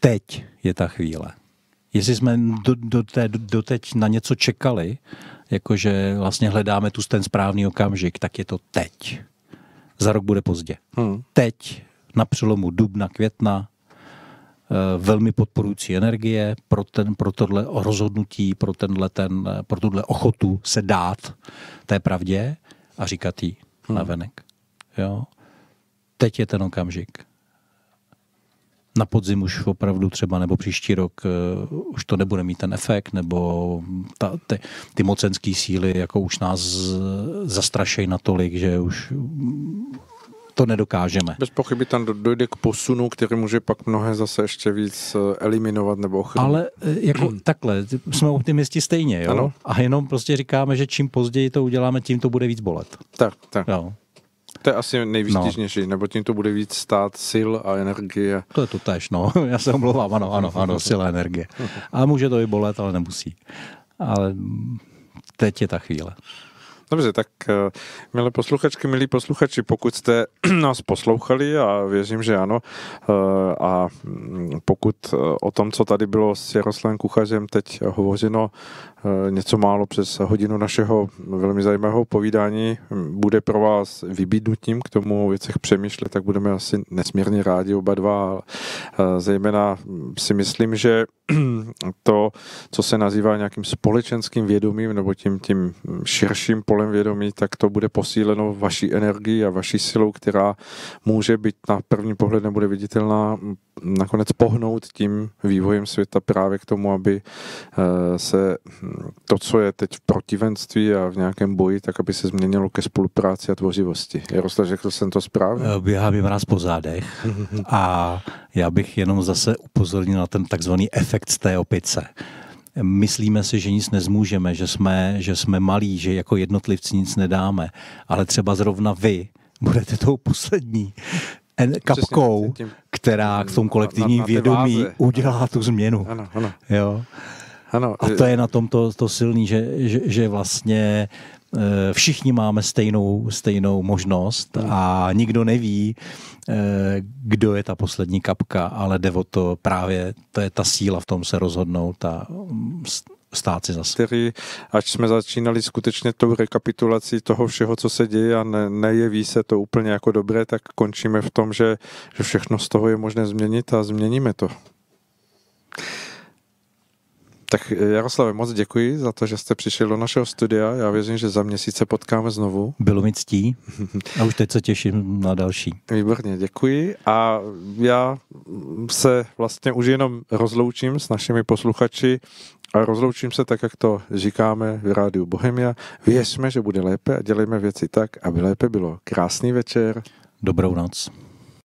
Teď je ta chvíle. Jestli jsme do, do, té, do, teď na něco čekali, jakože vlastně hledáme tu ten správný okamžik, tak je to teď. Za rok bude pozdě. Hmm. Teď, na přelomu dubna, května, eh, velmi podporující energie pro, ten, pro tohle rozhodnutí, pro, tenhle ten, pro tuhle ochotu se dát té pravdě a říkat jí hmm. venek. Jo? Teď je ten okamžik na podzim už opravdu třeba nebo příští rok uh, už to nebude mít ten efekt, nebo ta, ty, ty mocenské síly jako už nás zastrašejí natolik, že už to nedokážeme. Bez pochyby tam dojde k posunu, který může pak mnohé zase ještě víc eh, eliminovat nebo ochrnit. Ale eh, jako [CLEARS THROAT] takhle, jsme optimisti stejně, jo? Ano. A jenom prostě říkáme, že čím později to uděláme, tím to bude víc bolet. Tak, tak. Jo to je asi nejvýstěžnější, no. nebo tím to bude víc stát sil a energie. To je to tež, no. [LAUGHS] Já se omlouvám, ano, ano, ano, sila energie. A může to i bolet, ale nemusí. Ale teď je ta chvíle. Dobře, tak eh, milé posluchačky, milí posluchači, pokud jste [CLEARS THROAT] nás poslouchali a věřím, že ano, eh, a mm, pokud eh, o tom, co tady bylo s Jaroslavem Kuchařem teď hovořeno, Eh, něco málo přes hodinu našeho velmi zajímavého povídání hm, bude pro vás vybídnutím k tomu o věcech přemýšlet, tak budeme asi nesmírně rádi oba dva. Eh, zejména hm, si myslím, že [CLEARS THROAT] to, co se nazývá nějakým společenským vědomím nebo tím, tím širším polem vědomí, tak to bude posíleno vaší energií a vaší silou, která může být na první pohled nebude viditelná, hm, nakonec pohnout tím vývojem světa právě k tomu, aby eh, se hm, to, co je teď v protivenství a v nějakém boji, tak aby se změnilo ke spolupráci a tvořivosti. Jaroslav, řekl jsem to správně? Eh, Běhá mi mráz po zádech a já bych jenom zase upozornil na ten takzvaný efekt z té opice myslíme si, že nic nezmůžeme, že jsme, že jsme malí, že jako jednotlivci nic nedáme, ale třeba zrovna vy budete tou poslední, kapkou, Přesně, která k tomu kolektivní vědomí váze. udělá tu změnu. Ano, ano. Jo? Ano. A to je na tom to, to silný, že, že, že vlastně eh, všichni máme stejnou, stejnou možnost hmm. a nikdo neví, eh, kdo je ta poslední kapka, ale jde o to právě, to je ta síla v tom se rozhodnout a mm, stát si zase. Který, až jsme začínali skutečně tou rekapitulací toho všeho, co se děje a ne, nejeví se to úplně jako dobré, tak končíme v tom, že, že všechno z toho je možné změnit a změníme to. Tak eh, Jaroslave, moc děkuji za to, že jste přišel do našeho studia. Já věřím, že za měsíc se potkáme znovu. Bylo mi ctí [LAUGHS] a už teď se těším na další. Výborně, děkuji. A já se vlastně už jenom rozloučím s našimi posluchači a rozloučím se tak, jak to říkáme v rádiu Bohemia. Věřme, že bude lépe a dělejme věci tak, aby lépe bylo. Krásný večer. Dobrou noc.